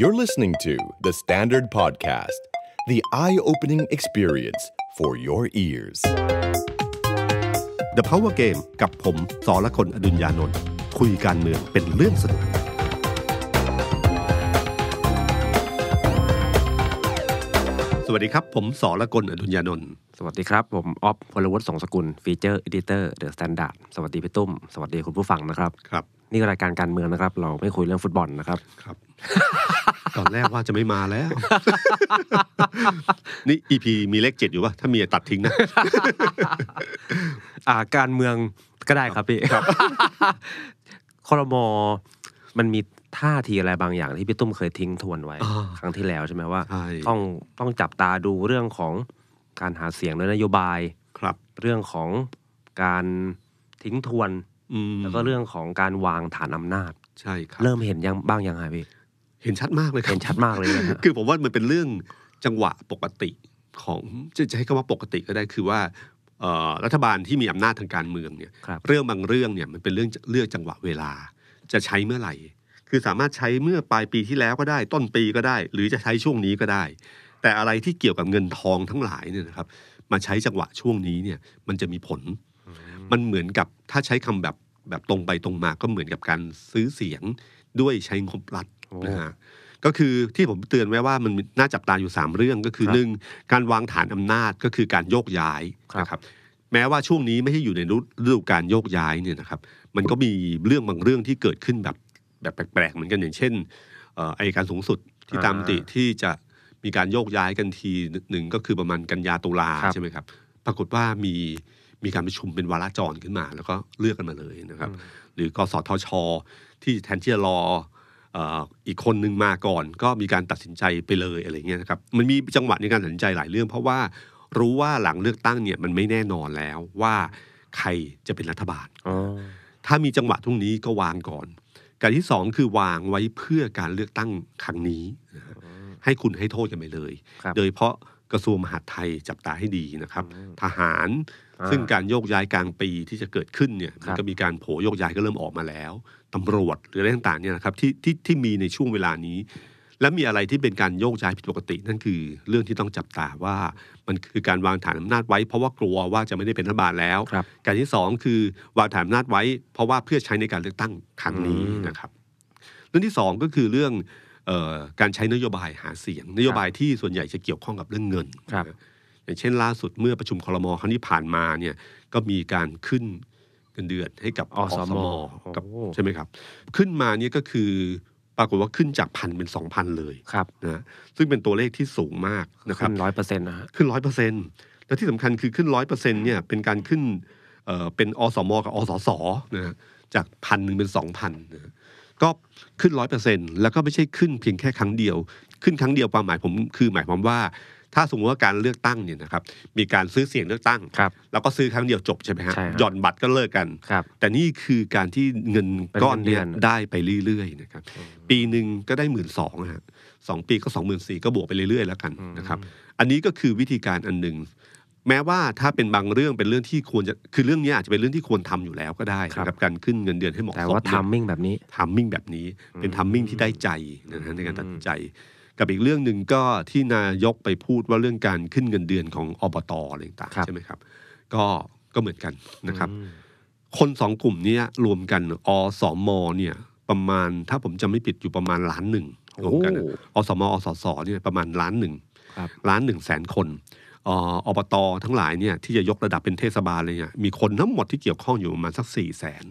You're listening to The Standard Podcast, the eye-opening experience for your ears. The Power Game กับผมสอละคนอดุญญานนท์คุยการเมืองเป็นเรื่องสนุกสวัสดีครับผมสอละคนอดุญญานนท์สวัสดีครับผมออฟพลวัตสงสกุลฟีเจอร์เอดิเตอร์เดอะสแตนดาร์ดสวัสดีพี่ตุ้มสวัสดีคุณผู้ฟังนะครับครับนี่รายการการเมืองนะครับเราไม่คุยเรื่องฟุตบอลนะครับครับ ตอนแรกว่าจะไม่มาแล้ว นี่อีพีมีเลขเจ็ดอยู่ปะถ้ามีตัดทิ้งนะ อ่าการเมืองก็ได้ครับพี่คอรมอ มันมีท่าทีอะไรบางอย่างที่พี่ตุ้มเคยทิ้งทวนไว้ ครั้งที่แล้วใช่ไหมว่า ต้องต้องจับตาดูเรื่องของการหาเสียงและนโยบายครับ เรื่องของการทิ้งทวนแล้วก็เรื่องของการวางฐานอำนาจใช่ครับเริ่มเห็นยังบ้างยังไงพี่เห็นชัดมากเลยครับเห็นชัดมากเลยนะคือผมว่ามันเป็นเรื่องจังหวะปกติของ จะใช้คำว่าปกติก็ได้ คือว่ารัฐบาลที่มีอำนาจทางการเมืองเนี่ยรเรื่องบางเรื่องเนี่ยมันเป็นเรื่องเลือกจังหวะเวลา จะใช้เมื่อไหร่ คือสามารถใช้เมื่อปลายปีที่แล้วก็ได้ ต้นปีก็ได้ หรือจะใช้ช่วงนี้ก็ได้แต่อะไรที่เกี่ยวกับเงินทองทั้งหลายเนี่ยนะครับ มาใช้จังหวะช่วงนี้เนี่ยมันจะมีผล มันเหมือนกับถ้าใช้คำแบบแบบตรงไปตรงมาก็เหมือนกับการซื้อเสียงด้วยใช้งบรัดนะฮะก็คือที่ผมเตือนไว้ว่า มันน่าจับตาอยู่3เรื่องก็คือหนึ่งการวางฐานอำนาจก็คือการโยกย้ายนะครับแม้ว่าช่วงนี้ไม่ใช่อยู่ในฤดูการโยกย้ายเนี่ยนะครับ มันก็มีเรื่องบางเรื่องที่เกิดขึ้นแบบแบบแปลกๆ เหมือนกันอย่าง เช่นไอการสูงสุดที่ตามติที่จะมีการโยกย้ายกันทีหนึ่งก็คือประมาณกันยาตุลาใช่ไหมครับ ปรากฏว่ามีมีการประชุมเป็นวาระจรขึ้นมา แล้วก็เลือกกันมาเลยนะครับ หรือกสทช ที่แทนที่จะรออีกคนนึงมาก่อน ก็มีการตัดสินใจไปเลยอะไรเงี้ยนะครับ มันมีจังหวะในการตัดสินใจหลายเรื่อง เพราะว่ารู้ว่าหลังเลือกตั้งเนี่ยมันไม่แน่นอนแล้วว่าใครจะเป็นรัฐบาล ถ้ามีจังหวะทุ่งนี้ก็วางก่อน การที่สองคือวางไว้เพื่อการเลือกตั้งครั้งนี้ให้คุณให้โทษกันไปเลย โดยเพราะกระทรวงมหาดไทยจับตาให้ดีนะครับ ทหารซึ่งการโยกย้ายกลางปีที่จะเกิดขึ้นเนี่ยมันก็มีการโผโยกย้ายก็เริ่มออกมาแล้ว ตำรวจหรืออะไรต่างๆเนี่ยนะครับที่ที่ที่มีในช่วงเวลานี้ และมีอะไรที่เป็นการโยกย้ายผิดปกตินั่นคือเรื่องที่ต้องจับตาว่า มันคือการวางฐานอำนาจไว้เพราะว่ากลัวว่าจะไม่ได้เป็นรัฐบาลแล้ว การที่สองคือวางฐานอำนาจไว้ เพราะว่าเพื่อใช้ในการเลือกตั้งครั้งนี้นะครับ เรื่องที่สองก็คือเรื่องการใช้นโยบายหาเสียง นโยบายที่ส่วนใหญ่จะเกี่ยวข้องกับเรื่องเงินอย่างเช่นล่าสุดเมื่อประชุมคลมครั้งที่ผ่านมาเนี่ยก็มีการขึ้นเงินเดือนให้กับอสมกับใช่ไหมครับ ขึ้นมาเนี่ยก็คือปรากฏว่าขึ้นจากพันเป็นสองพันเลยนะซึ่งเป็นตัวเลขที่สูงมากนะครับขึ้นร้อยเปอร์เซ็นต์นะขึ้นร้อยเปอร์เซ็นต์และที่สำคัญคือขึ้นร้อยเปอร์เซ็นต์เนี่ยเป็นการขึ้นเป็นอสม กับอสสนะจากพันหนึ่งเป็นสองพันนะก็ขึ้นร้อยเปอร์เซ็นต์แล้วก็ไม่ใช่ขึ้นเพียงแค่ครั้งเดียว ขึ้นครั้งเดียวความหมายผมคือหมายความว่าถ้าสมมติว่าการเลือกตั้งเนี่ยนะครับมีการซื้อเสียงเลือกตั้งครับแล้วก็ซื้อครั้งเดียวจบใช่ไหมฮะหย่อนบัตรก็เลิกกันครับแต่นี่คือการที่เงินก้อนเนี่ยได้ไปเรื่อยๆนะครับ ปีหนึ่งก็ได้หมื่นสองฮะสองปีก็สองหมื่นสี่ก็บวกไปเรื่อย ๆแล้วกันนะครับ อันนี้ก็คือวิธีการอันหนึ่งแม้ว่าถ้าเป็นบางเรื่องเป็นเรื่องที่ควรจะคือเรื่องนี้อาจจะเป็นเรื่องที่ควรทำอยู่แล้วก็ได้ครับการขึ้นเงินเดือนให้เหมาะสมแต่ว่าทัมมิ่งแบบนี้ทัมมิ่งแบบนี้เป็นทัมมิ่งที่ได้ใจนะฮะในการตัดใจ กับอีกเรื่องหนึ่งก็ที่นายกไปพูดว่าเรื่องการขึ้นเงินเดือนของอบตอะไรต่างใช่ไหมครับ ก็ก็เหมือนกันนะครับ คนสองกลุ่มนี้รวมกันอสอมอเนี่ยประมาณถ้าผมจำไม่ผิดอยู่ประมาณล้านหนึ่งรวมกันอสมอสอสเนี่ยประมาณล้านหนึ่งล้านหนึ่งแสนคนอบต ทั้งหลายเนี่ยที่จะยกระดับเป็นเทศบาลเลยเนี่ยมีคนทั้งหมดที่เกี่ยวข้องอยู่ประมาณสักสี่แสน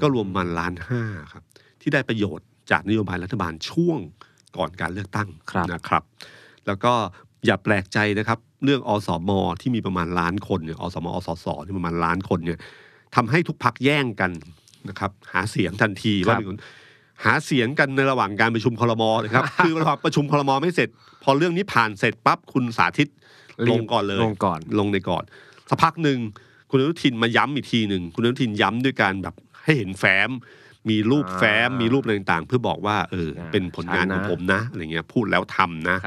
ก็รวมมันล้านห้าครับ ที่ได้ประโยชน์จากนโยบายรัฐบาลช่วงก่อนการเลือกตั้งนะครับ แล้วก็อย่าแปลกใจนะครับเรื่องอสมอที่มีประมาณล้านคนเนี่ยอสมอสสที่ประมาณล้านคนเนี่ยทำให้ทุกพักแย่งกันนะครับ หาเสียงทันทีว่าหาเสียงกันในระหว่างการประชุมคลรมอนะครับคือระหว่างประชุมคลรมอไม่เสร็จ พอเรื่องนี้ผ่านเสร็จปั๊บคุณสาธิตลงก่อนเลยลงก่อนลงในก่อนสักพักหนึ่งคุณอนุทินมาย้ำอีกทีหนึ่งคุณอนุทินย้ำด้วยการแบบให้เห็นแฟ้มมีรูปแฟ้มมีรูปอะไรต่างๆ เพื่อบอกว่า เออเป็นผลงานของผมนะอะไรเงี้ยพูดแล้วทำนะ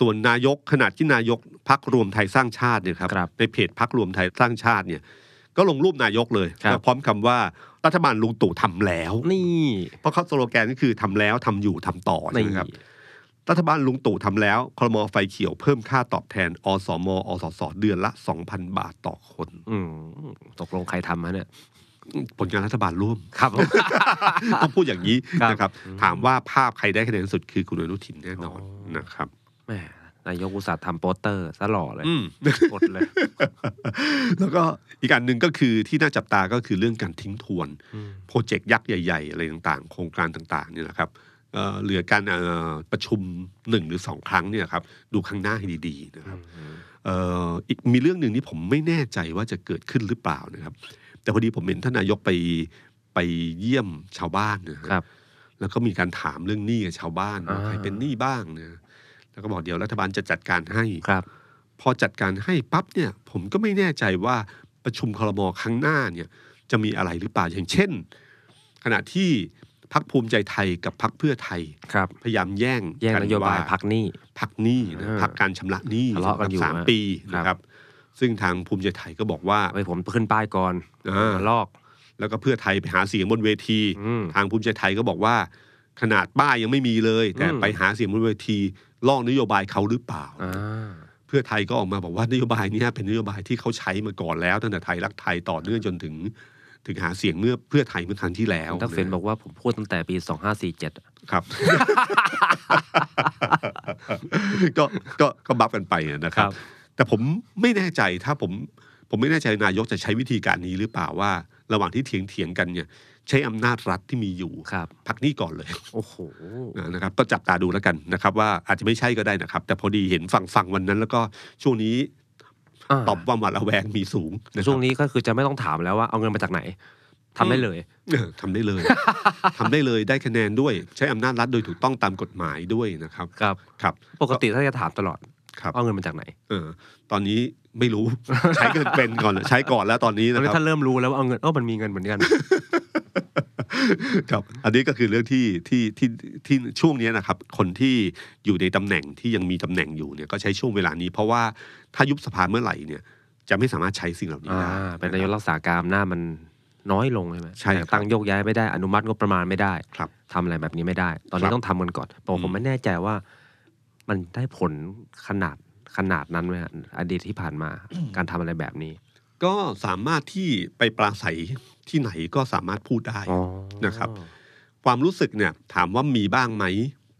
ส่วนนายกขนาดที่นายกพักรวมไทยสร้างชาติเนี่ยครับในเพจพักรวมไทยสร้างชาติเนี่ย ก็ลงรูปนายกเลยพร้อมคำว่ารัฐบาลลุงตู่ทาแล้ว นี่ เพราะเขาสโลแกนก็คือทำแล้วทำอยู่ทำต่อนะครับรัฐบาลลุงตู่ทำแล้วคลมไฟเขียวเพิ่มค่าตอบแทน อสม อสสเดือนละ 2,000 บาทต่อคนอตกลงใครทำฮะเนี่ย ผลงานรัฐบาลร่วมครับต้องพูดอย่างนี้นะครับ ถามว่าภาพใครได้คะแนนสุดคือคุณอนุทินแน่นอนนะครับแหมนายกอุตสาห์ทำโปสเตอร์ซะหล่อเลยมกดเลย แล้วก็อีกอันหนึ่งก็คือที่น่าจับตาก็คือเรื่องการทิ้งทวนโปรเจกต์ยักษ์ใหญ่ ๆอะไรต่างๆ โครงการต่างๆนี่หนะครับเหลือการประชุมหนึ่งหรือสองครั้งเนี่ยครับดูข้างหน้าให้ดีๆนะครับอีกมีเรื่องหนึ่งที่ผมไม่แน่ใจว่าจะเกิดขึ้นหรือเปล่านะครับ แต่พอดีผมเห็นท่านนายกไปไปเยี่ยมชาวบ้านนะครับ แล้วก็มีการถามเรื่องหนี้กับชาวบ้านใครเป็นหนี้บ้างเนี่ยแล้วก็บอกเดี๋ยวรัฐบาลจะจัดการให้ครับ พอจัดการให้ปั๊บเนี่ยผมก็ไม่แน่ใจว่าประชุมคลรมอครั้งหน้าเนี่ย จะมีอะไรหรือเปล่าอย่างเช่น ขณะที่พักภูมิใจไทยกับพักเพื่อไทยครับ พยายามแย่งแย่งนโยบายพักนี้พักนี้นะพักการชำระหนี้ทะเลาะกันอยู่สามปีนะครับ ซึ่งทางภูมิใจไทยก็บอกว่าไปผมขึ้นป้ายก่อนลอกแล้วก็เพื่อไทยไปหาเสียงบนเวที ทางภูมิใจไทยก็บอกว่าขนาดป้ายยังไม่มีเลยแต่ไปหาเสียงบนเวทีลอกนโยบายเขาหรือเปล่าเพื่อไทยก็ออกมาบอกว่านโยบายนี้เป็นนโยบายที่เขาใช้มาก่อนแล้วตั้งแต่ไทยรักไทยต่อเนื่องจนถึงถึงหาเสียงเมื่อเพื่อไทยเมื่อครั้งที่แล้วทักษิณบอกว่าผมพูดตั้งแต่ปี 2547ครับ ก็ ก็ก็บับกันไป นะครับ แต่ผมไม่แน่ใจถ้าผม ผมไม่แน่ใจ นายกจะใช้วิธีการนี้หรือเปล่าว่าระหว่างที่เถียงเถียงกันเนี่ย ใช้อำนาจรัฐที่มีอยู่ ครับ พักนี้ก่อนเลย โอ้โห นะครับ ก็จับตาดูแล้วกันนะครับ ว่าอาจจะไม่ใช่ก็ได้นะครับแต่พอดีเห็นฟังฟังวันนั้น แล้วก็ช่วงนี้ตอบความหวาดระแวงมีสูงช่วงนี้ก็คือจะไม่ต้องถามแล้วว่าเอาเงินมาจากไหน ทำได้เลยทำได้เลย ทำได้เลยได้คะแนนด้วยใช้อำนาจรัฐโดยถูกต้องตามกฎหมายด้วยนะครับครับครับปกติถ้าจะถามตลอด เอาเงินมาจากไหน เออ ตอนนี้ไม่รู้ใช้เงินเป็นก่อนใช้ก่อนแล้วตอนนี้นะครับถ้าเริ่มรู้แล้วว่าเอาเงินเออมันมีเงินเหมือนกันครับอันนี้ก็คือเรื่องที่ที่ที่ที่ช่วงนี้นะครับ คนที่อยู่ในตำแหน่งที่ยังมีตำแหน่งอยู่เนี่ยก็ใช้ช่วงเวลานี้ เพราะว่าถ้ายุบสภาเมื่อไหร่เนี่ยจะไม่สามารถใช้สิ่งเหล่านี้ได้เป็นนายกรักษาการหน้ามันน้อยลง ใช่ไหมใช่ตั้งโยกย้ายไม่ได้อนุมัติงบประมาณไม่ได้ครับทำอะไรแบบนี้ไม่ได้ ตอนนี้ต้องทำกันก่อนผมผมไม่แน่ใจว่ามันได้ผลขนาดขนาดนั้นไหมอดีตที่ผ่านมาการทำอะไรแบบนี้ก็สามารถที่ไปปราศัยที่ไหนก็สามารถพูดได้นะครับ ความรู้สึกเนี่ยถามว่ามีบ้างไหม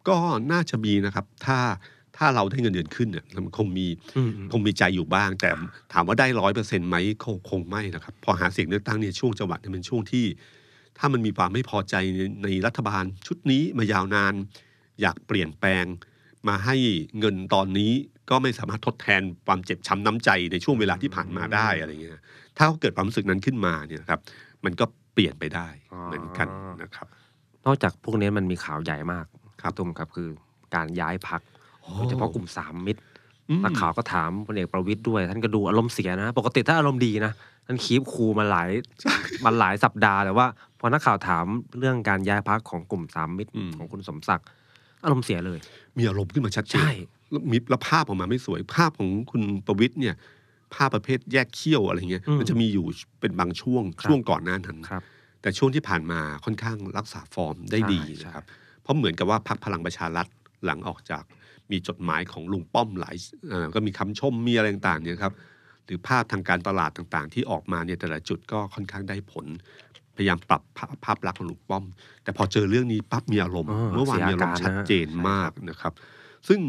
ก็น่าจะมีนะครับ ถ้าถ้าเราได้เงินเดือนขึ้นเนี่ยมันคงมีคงมีใจอยู่บ้าง แต่ถามว่าได้ร้อยเปอร์เซ็นต์ไหมคงคงไม่นะครับ พอหาเสียงเลือกตั้งเนี่ยช่วงจังหวัดเนี่ยเป็นช่วงที่ ถ้ามันมีความไม่พอใจในรัฐบาลชุดนี้มายาวนาน อยากเปลี่ยนแปลงมาให้เงินตอนนี้ก็ไม่สามารถทดแทนความเจ็บช้ำน้ำใจในช่วงเวลาที่ผ่านมาได้อะไรเงี้ยถ้าเขาเกิดความรู้สึกนั้นขึ้นมาเนี่ยครับมันก็เปลี่ยนไปได้เหมือนกันนะครับ นอกจากพวกนี้มันมีข่าวใหญ่มากครับตุ้มครับ คือการย้ายพักโดยเฉพาะกลุ่มสามมิตรนักข่าวก็ถามพลเอกประวิทย์ด้วย ท่านก็ดูอารมณ์เสียนะ ปกติถ้าอารมณ์ดีนะ ท่านคีบคูมาหลายมาหลายสัปดาห์แต่ว่าพอนักข่าวถามเรื่องการย้ายพักของกลุ่มสามมิตรของคุณสมศักดิ์อารมณ์เสียเลย มีอารมณ์ขึ้นมาชัดเจนมีละภาพออกมาไม่สวยภาพของคุณประวิทย์เนี่ย ภาพประเภทแยกเขี้ยวอะไรเงี้ยมันจะมีอยู่เป็นบางช่วงช่วงก่อนหน้านั้นแต่ช่วงที่ผ่านมาค่อนข้างรักษาฟอร์มได้ดีนะครับ เพราะเหมือนกับว่าพักพลังประชารัฐหลังออกจาก มีจดหมายของลุงป้อมหลายก็มีคำชมมีอะไรต่างๆเนี่ยครับ หรือภาพทางการตลาดต่างๆ ที่ออกมาเนี่ยแต่ละจุดก็ค่อนข้างได้ผล พยายามปรับภาพลักษณ์ของลุงป้อม แต่พอเจอเรื่องนี้ปั๊บมีอารมณ์เมื่อวานมีอารมณ์ชัดเจนมากนะครับ ซึ่ง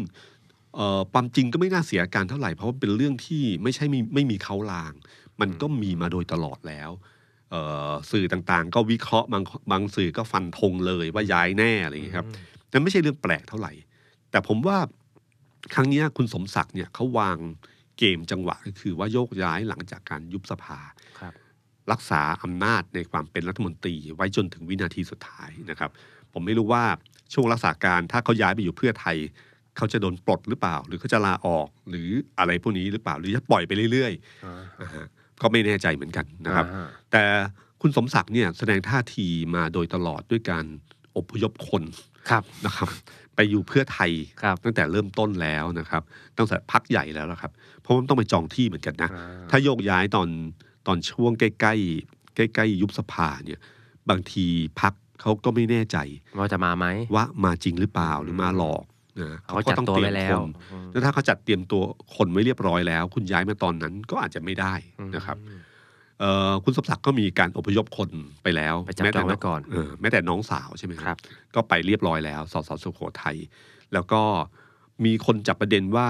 ความจริงก็ไม่น่าเสียการเท่าไหร่ เพราะว่าเป็นเรื่องที่ไม่ใช่ไม่ไม่มีเขาลาง มันก็มีมาโดยตลอดแล้วสื่อต่างๆ ก็วิเคราะห์บางบางสื่อก็ฟันธงเลย ว่าย้ายแน่อะไรอย่างนี้ครับแต่ไม่ใช่เรื่องแปลกเท่าไหร่ แต่ผมว่าครั้งนี้คุณสมศักดิ์เนี่ยเขาวางเกมจังหวะก็คือว่าโยกย้ายหลังจากการยุบสภาครับ รักษาอำนาจในความเป็นรัฐมนตรีไว้จนถึงวินาทีสุดท้ายนะครับ ผมไม่รู้ว่าช่วงรักษาการถ้าเขาย้ายไปอยู่เพื่อไทยเขาจะโดนปลดหรือเปล่า หรือเขาจะลาออกหรืออะไรพวกนี้หรือเปล่าหรือจะปล่อยไปเรื่อย ๆ ก็ไม่แน่ใจเหมือนกันนะครับ แต่คุณสมศักดิ์เนี่ยแสดงท่าทีมาโดยตลอดด้วยการอพยพคนครับนะครับ ไปอยู่เพื่อไทยตั้งแต่เริ่มต้นแล้วนะครับ ตั้งแต่พักใหญ่แล้วนะครับเพราะว่าต้องไปจองที่เหมือนกันนะ ถ้าโยกย้ายตอนตอนช่วงใกล้ใกล้ใกล้ใกล้ยุบสภาเนี่ยบางทีพักเขาก็ไม่แน่ใจว่าจะมาไหมว่ามาจริงหรือเปล่าหรือมาหลอกเขาก็ต้องเตรียมคนแล้ว ถ้าเขาจัดเตรียมตัวคนไว้เรียบร้อยแล้ว คุณย้ายมาตอนนั้นก็อาจจะไม่ได้นะครับคุณสมศักดิ์ก็มีการอพยพคนไปแล้วแม้แต่ื่อก่อนแม้แต่น้องสาวใช่ไหมครับ ก็ไปเรียบร้อยแล้วสสสุโขทัยแล้วก็มีคนจับประเด็นว่า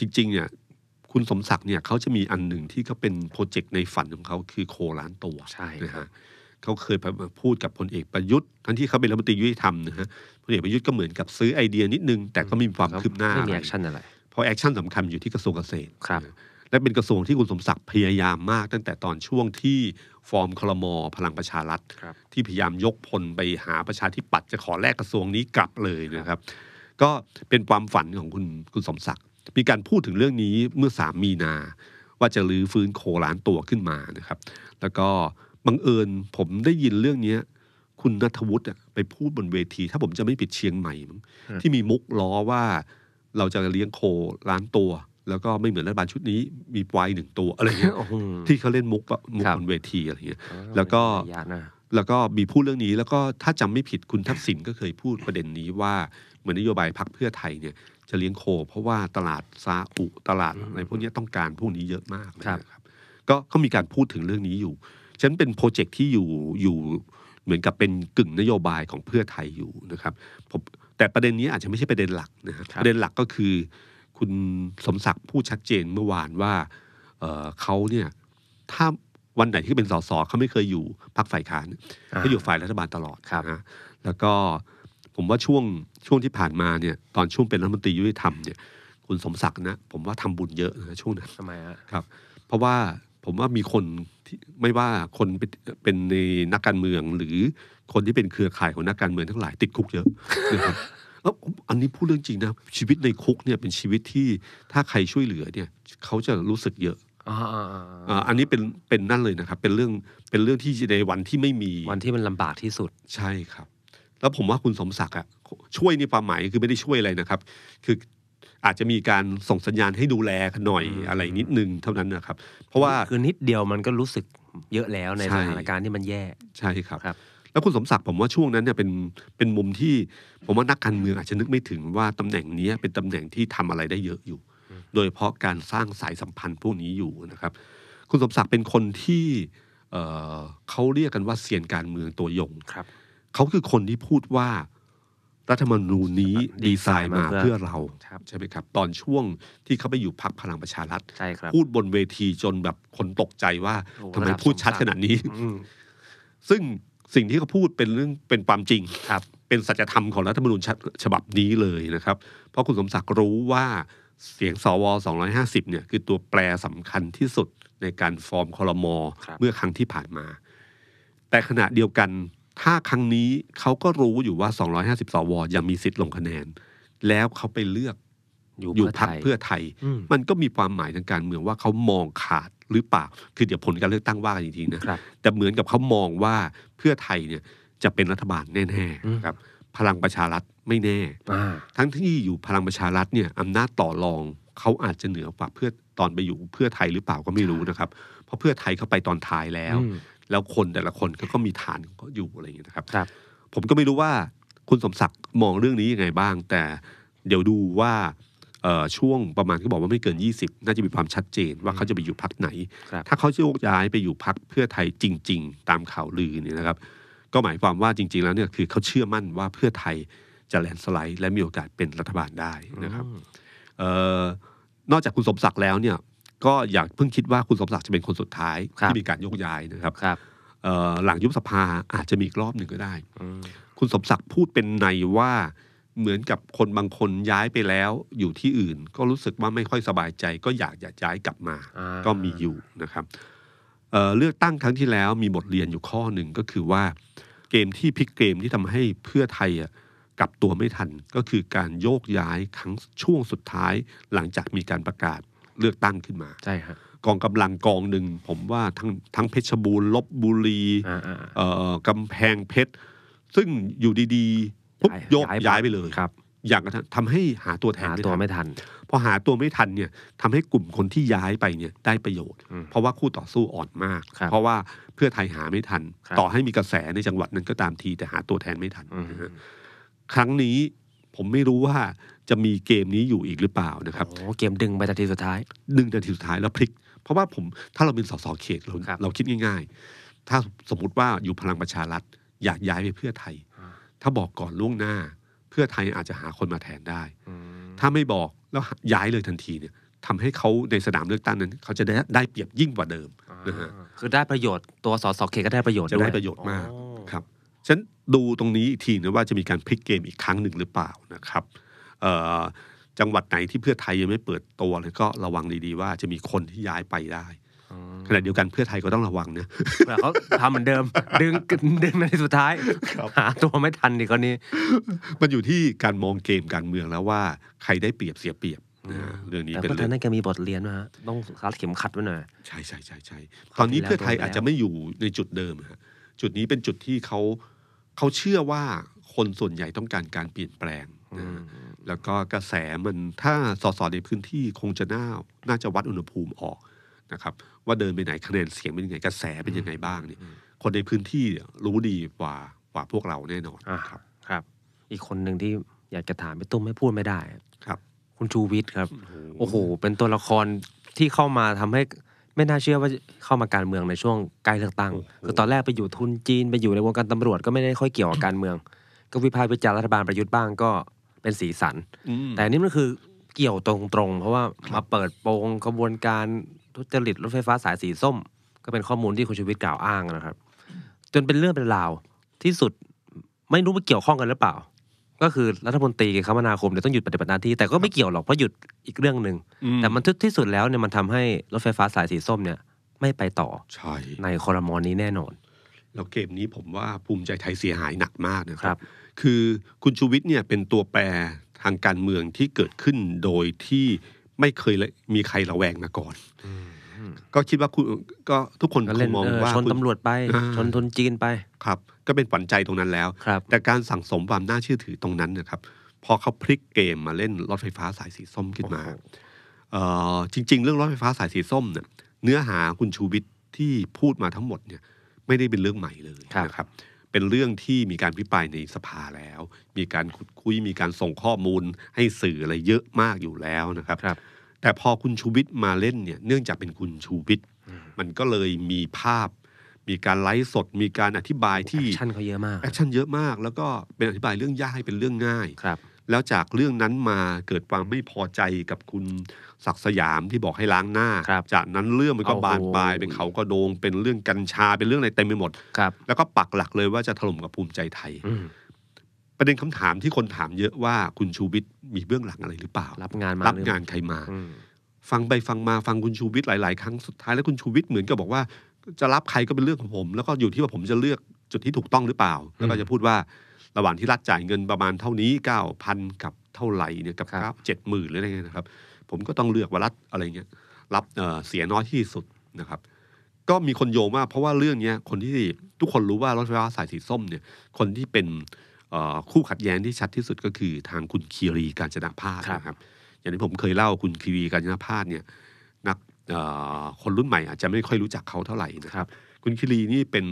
จริง ๆ เนี่ย คุณสมศักดิ์เนี่ยเขาจะมีอันหนึ่งที่เขาเป็นโปรเจกต์ในฝันของเขาคือโคล้านตัวใช่นะฮะเขาเคยพูดกับพลเอกประยุทธ์ทั้งที่เขาเป็นรัฐมนตรียุติธรรมนะฮะพลเอกประยุทธ์ก็เหมือนกับซื้อไอเดียนิดนึง แต่ก็ไม่มีความคืบหน้าไม่มีแอคชั่นอะไรเพราะแอคชั่นสำคัญอยู่ที่กระทรวงเกษตรครับและเป็นกระทรวงที่คุณสมศักดิ์พยายามมาก ตั้งแต่ตอนช่วงที่ฟอร์มคลมอพลังประชารัฐที่พยายามยกพลไปหาประชาธิปัตย์จะขอแลกกระทรวงนี้กลับเลยนะครับ ก็เป็นความฝันของคุณคุณสมศักดิ์มีการพูดถึงเรื่องนี้เมื่อสามมีนา ว่าจะรื้อฟื้นโคล้านตัวขึ้นมานะครับ แล้วก็บังเอิญผมได้ยินเรื่องนี้คุณนัทวุฒิไปพูดบนเวทีถ้าผมจะไม่ผิดเชียงใหม่มั้งที่มีมุกล้อว่าเราจะเลี้ยงโคล้านตัว แล้วก็ไม่เหมือนรัฐบาลชุดนี้ มีปวายหนึ่งตัวอะไรเงี้ยที่เขาเล่นมุกมุกบนเวทีอะไรเงี้ยแล้วก็ แล้วก็มีพูดเรื่องนี้แล้วก็ถ้าจำไม่ผิดคุณทักษิณก็เคยพูดประเด็นนี้ว่าเหมือนนโยบายพักเพื่อไทยเนี่ยจะเลี้ยงโคเพราะว่าตลาดซาอุตลาดอะไรพวกนี้ต้องการพวกนี้เยอะมากนะครับ ก็เขามีการพูดถึงเรื่องนี้อยู่ฉันเป็นโปรเจกต์ที่อยู่อยู่เหมือนกับเป็นกึ่งนโยบายของเพื่อไทยอยู่นะครับผมแต่ประเด็นนี้อาจจะไม่ใช่ประเด็นหลักนะครับประเด็นหลักก็คือคุณสมศักดิ์พูดชัดเจนเมื่อวานว่าเเขาเนี่ยถ้าวันไหนที่เป็นสสเขาไม่เคยอยู่พักฝ่ายค้านเขาอยู่ฝ่ายรัฐบาลตลอดนะแล้วก็ผมว่าช่วงช่วงที่ผ่านมาเนี่ย ตอนช่วงเป็นรัฐมนตรียุติธรรมเนี่ย คุณสมศักดิ์นะผมว่าทำบุญเยอะนะช่วงนั้นทำไมฮะครับ เพราะว่าผมว่ามีคนที่ไม่ว่าคนเป็นในนักการเมืองหรือคนที่เป็นเครือข่ายของนักการเมืองทั้งหลายติดคุกเยอะนะครับแล้วอันนี้พูดเรื่องจริงนะชีวิตในคุกเนี่ยเป็นชีวิตที่ถ้าใครช่วยเหลือเนี่ยเขาจะรู้สึกเยอะอันนี้เป็นเป็นนั่นเลยนะครับ เป็นเรื่องเป็นเรื่องที่ในวันที่ไม่มีวันที่มันลำบากที่สุดใช่ครับ แล้วผมว่าคุณสมศักดิ์อ่ะช่วยในความหมายคือไม่ได้ช่วยอะไรนะครับ คืออาจจะมีการส่งสัญญาณให้ดูแลหน่อยอะไรนิดนึงเท่านั้นนะครับ เพราะว่าคือนิดเดียวมันก็รู้สึกเยอะแล้วในสถานการณ์ที่มันแย่ใช่ครับรบแล้วคุณสมศักดิ์ผมว่าช่วงนั้นเนี่ยเป็นเป็นมุมที่ผมว่านักการเมืองอาจจะนึกไม่ถึงว่าตำแหน่งนี้เป็นตำแหน่งที่ทำอะไรได้เยอะอยู่ โดยเพราะการสร้างสายสัมพันธ์พวกนี้อยู่นะครับ คุณสมศักดิ์เป็นคนที่เเขาเรียกกันว่าเสียนการเมืองตัวยงครับเขาคือคนที่พูดว่ารัฐธรรมนูญนี้ดีไซน์มาเพื่อเราใช่ไหมครับ ตอนช่วงที่เขาไปอยู่พักพลังประชารัฐพูดบนเวทีจนแบบคนตกใจว่าทำไมพูดชัดขนาดนี้ ซึ่งสิ่งที่เขาพูดเป็นเรื่องเป็นความจริงครับ เป็นสัจธรรมของรัฐธรรมนูญฉบับนี้เลยนะครับ เพราะคุณสมศักดิ์รู้ว่าเสียงสว250เนี่ย คือตัวแปรสำคัญที่สุดในการฟอร์มคอรมอเมื่อครั้งที่ผ่านมา แต่ขณะเดียวกันถ้าครั้งนี้เขาก็รู้อยู่ว่า 250สวยังมีสิทธิ์ลงคะแนน แล้วเขาไปเลือกอยู่พักเพื่อไทย มันก็มีความหมายทางการเมืองว่าเขามองขาดหรือเปล่า คือเดี๋ยวผลการเลือกตั้งว่ากันจริงๆนะ แต่เหมือนกับเขามองว่าเพื่อไทยเนี่ยจะเป็นรัฐบาลแน่ ๆครับ พลังประชารัฐไม่แน่ ทั้งที่อยู่พลังประชารัฐเนี่ยอำนาจต่อรองเขาอาจจะเหนือกว่าเพื่อตอนไปอยู่เพื่อไทยหรือเปล่าก็ไม่รู้นะครับ เพราะเพื่อไทยเขาไปตอนท้ายแล้วแล้วคนแต่ละคนเขาก็มีฐานเขาอยู่อะไรอย่างเงี้ยนะครับครับ ผมก็ไม่รู้ว่าคุณสมศักดิ์มองเรื่องนี้ยังไงบ้าง แต่เดี๋ยวดูว่าช่วงประมาณเขาบอกว่าไม่เกิน 20 น่าจะมีความชัดเจน ว่าเขาจะไปอยู่พักไหน ถ้าเขาโยกย้ายไปอยู่พักเพื่อไทยจริง ๆ ตามข่าวลือเนี่ยนะครับ ก็หมายความว่าจริง ๆ แล้วเนี่ยคือเขาเชื่อมั่นว่าเพื่อไทยจะแลนสไลด์ และมีโอกาสเป็นรัฐบาลได้นะครับนอกจากคุณสมศักดิ์แล้วเนี่ยก็อยากเพิ่งคิดว่าคุณสมศักดิ์จะเป็นคนสุดท้าย ที่มีการยกย้ายนะครับรบหลังยุบสภาอาจจะมีกรอบหนึ่งก็ได้คุณสมศักดิ์พูดเป็นในว่าเหมือนกับคนบางคนย้ายไปแล้วอยู่ที่อื่น ก็รู้สึกว่าไม่ค่อยสบายใจ ก็อยากอยากย้ายกลับมา ก็มีอยู่นะครับเเลือกตั้งครั้งที่แล้วมีบทเรียนอยู่ข้อหนึ่งก็คือว่าเกมที่พลิกเกมที่ทำให้เพื่อไทยกลับตัวไม่ทัน ก็คือการโยกย้ายครั้งช่วงสุดท้าย หลังจากมีการประกาศเลือกตั้งขึ้นมาใช่ครับกองกำลังกองหนึ่งผมว่าทั้งทั้งเพชรบูรณ์ลบบุรีเอ่อกำแพงเพชรซึ่งอยู่ดีๆปุ๊บยกย้ายไปเลยครับ อย่างทำให้หาตัวแทนตัวไม่ทันพอหาตัวไม่ทันเนี่ยทำให้กลุ่มคนที่ย้ายไปเนี่ย ได้ประโยชน์ เพราะว่าคู่ต่อสู้อ่อนมากเพราะว่าเพื่อไทยหาไม่ทัน ต่อให้มีกระแสในจังหวัดนั้นก็ตามทีแต่หาตัวแทนไม่ทัน ครั้งนี้ผมไม่รู้ว่าจะมีเกมนี้อยู่อีกหรือเปล่านะครับโอ้เกมดึงไปนาทีสุดท้าย ดึงนาทีสุดท้ายแล้วพลิก เพราะว่าผมถ้าเราเป็นสสเขตเราเราคิดง่าย ๆ ถ้าสมมติว่าอยู่พลังประชารัฐอยากย้ายไปเพื่อไทย ถ้าบอกก่อนล่วงหน้า เพื่อไทยอาจจะหาคนมาแทนได้ ถ้าไม่บอกแล้วย้ายเลยทันทีเนี่ยทำให้เขาในสนามเลือกตั้งนั้นเขาจะได้ได้เปรียบยิ่งกว่าเดิมนะฮะคือได้ประโยชน์ตัวสสเขตก็ได้ประโยชน์จะได้ประโยชน์มากครับฉันดูตรงนี้อีกทีนะว่าจะมีการพลิกเกมอีกครั้งหนึ่งหรือเปล่านะครับจังหวัดไหนที่เพื่อไทยยังไม่เปิดตัวเลยก็ระวังดี ๆ ว่าจะมีคนที่ย้ายไปได้ขณะเดียวกันเพื่อไทยก็ต้องระวังนะเขาทำเหมือนเดิมดึงดึงในสุดท้ายหาตัวไม่ทันดีกรณีมันอยู่ที่การมองเกมการเมืองแล้วว่าใครได้เปรียบเสียเปรียบเรื่องนี้เป็นเรื่องนั้นแกมีบทเรียนมาต้องคัดเข็มขัดไว้หน่อยใช่ใช่ใช่ใช่ตอนนี้เพื่อไทยอาจจะไม่อยู่ในจุดเดิมฮะ จุดนี้เป็นจุดที่เขาเขาเชื่อว่าคนส่วนใหญ่ต้องการการเปลี่ยนแปลงแล้วก็กระแสมันถ้าสสในพื้นที่คงจะน่า น่าจะวัดอุณหภูมิออกนะครับ ว่าเดินไปไหนคะแนนเสียงเป็นยังไงกระแสเป็นยังไงบ้างเนี่ยคนในพื้นที่รู้ดีกว่ากว่าพวกเราแน่นอนครับครับ อีกคนหนึ่งที่อยากจะถามไปตุ้มไม่พูดไม่ได้ครับ คุณชูวิทย์ครับโอ้โหเป็นตัวละครที่เข้ามาทำให้ไม่น่าเชื่อว่าเข้ามาการเมืองในช่วงใกล้เลือกตั้งคือตอนแรกไปอยู่ทุนจีนไปอยู่ในวงการตำรวจก็ไม่ได้ค่อยเกี่ยวกับการเมืองก็วิพากษ์วิจารณ์รัฐบาลประยุทธ์บ้างก็เป็นสีสัน แต่นี่มันคือเกี่ยวตรงๆเพราะว่ามาเปิดโปงกระบวนการทุจริตรถไฟฟ้าสายสีส้ม ก็เป็นข้อมูลที่คุณชูวิทย์กล่าวอ้างนะครับ จนเป็นเรื่องเป็นราว ที่สุดไม่รู้ว่า เกี่ยวข้องกัน หรือเปล่า ก็คือรัฐมนตรีคมนาคมเนี่ยต้องหยุดปฏิบัติหน้าที่แต่ก็ไม่เกี่ยวหรอกเพราะหยุดอีกเรื่องหนึ่งแต่มันที่สุดแล้วเนี่ยมันทำให้รถไฟฟ้าสายสีส้มเนี่ย ไม่ไปต่อใในคอรมอนนี้แน่นอนแล้วเกมนี้ผมว่าภูมิใจไทยเสียหายหนักมากนะครับรบคือคุณชูวิทย์เนี่ยเป็นตัวแปรทางการเมืองที่เกิดขึ้นโดยที่ไม่เคยมีใครระแวงมาก่อน ก็คิดว่าคุณก็ทุกคนคงมองว่า ชนตำรวจไป ชนทนจีนไป ครับ ก็เป็นฝันใจตรงนั้นแล้วแต่การสั่งสมความน่าเชื่อถือตรงนั้นนะครับ พอเขาพลิกเกมมาเล่นรถไฟฟ้าสายสีส้มขึ้นมาจริงๆ เรื่องรถไฟฟ้าสายสีส้มเนื้อหาคุณชูวิทย์ที่พูดมาทั้งหมดเนี่ย ไม่ได้เป็นเรื่องใหม่เลยนะครับเป็นเรื่องที่มีการพิปรายในสภาแล้ว มีการขุดคุย มีการส่งข้อมูลให้สื่ออะไรเยอะมากอยู่แล้วนะครับรบแต่พอคุณชูวิทย์มาเล่นเนี่ย เนื่องจากเป็นคุณชูวิทย์ มันก็เลยมีภาพ มีการไลฟ์สด มีการอธิบายที่แอคชั่นเขาเยอะมากแอคชั่นเยอะมาก แล้วก็เป็นอธิบายเรื่องยากให้เป็นเรื่องง่ายครับแล้วจากเรื่องนั้นมาเกิดความไม่พอใจกับคุณศักสยามที่บอกให้ล้างหน้า จากนั้นเรื่องมันก็บานปลายเป็นเขาก็โดงเป็นเรื่องกัญชาเป็นเรื่องอะไรเต็มไปหมด แล้วก็ปักหลักเลยว่าจะถล่มกับภูมิใจไทย ประเด็นคำถามที่คนถามเยอะว่า คุณชูวิทย์มีเบื้องหลังอะไร หรือเปล่า รับงานมารับงานใครมา ฟังไปฟังมาฟังคุณชูวิทย์หลาย ๆ ครั้งสุดท้ายแล้วคุณชูวิทย์เหมือนกับบอกว่าจะรับใครก็เป็นเรื่องของผม แล้วก็อยู่ที่ว่าผมจะเลือกจุดที่ถูกต้องหรือเปล่า แล้วก็จะพูดว่าระหว่างที่รัฐจ่ายเงินประมาณเท่านี้เก้าพันกับเท่าไหร่เนี่ยกับเจ็ดหมื่นหรืออะไรเงี้ยนะครับ ผมก็ต้องเลือกว่า รัฐอะไรเงี้ยรับเสียน้อยที่สุดนะครับ ก็มีคนโยงว่าเพราะว่าเรื่องเนี้ยคนที่ทุกคนรู้ว่ารถไฟฟ้าสายสีส้มเนี่ยคนที่เป็นคู่ขัดแย้งที่ชัดที่สุดก็คือทางคุณคีรีการจนาพาสนะครับ อย่างที่ผมเคยเล่าคุณคีรีการจนาพาสเนี่ย นักคนรุ่นใหม่อาจจะไม่ค่อยรู้จักเขาเท่าไหร่นะครับ คุณคีรีนี่เป็น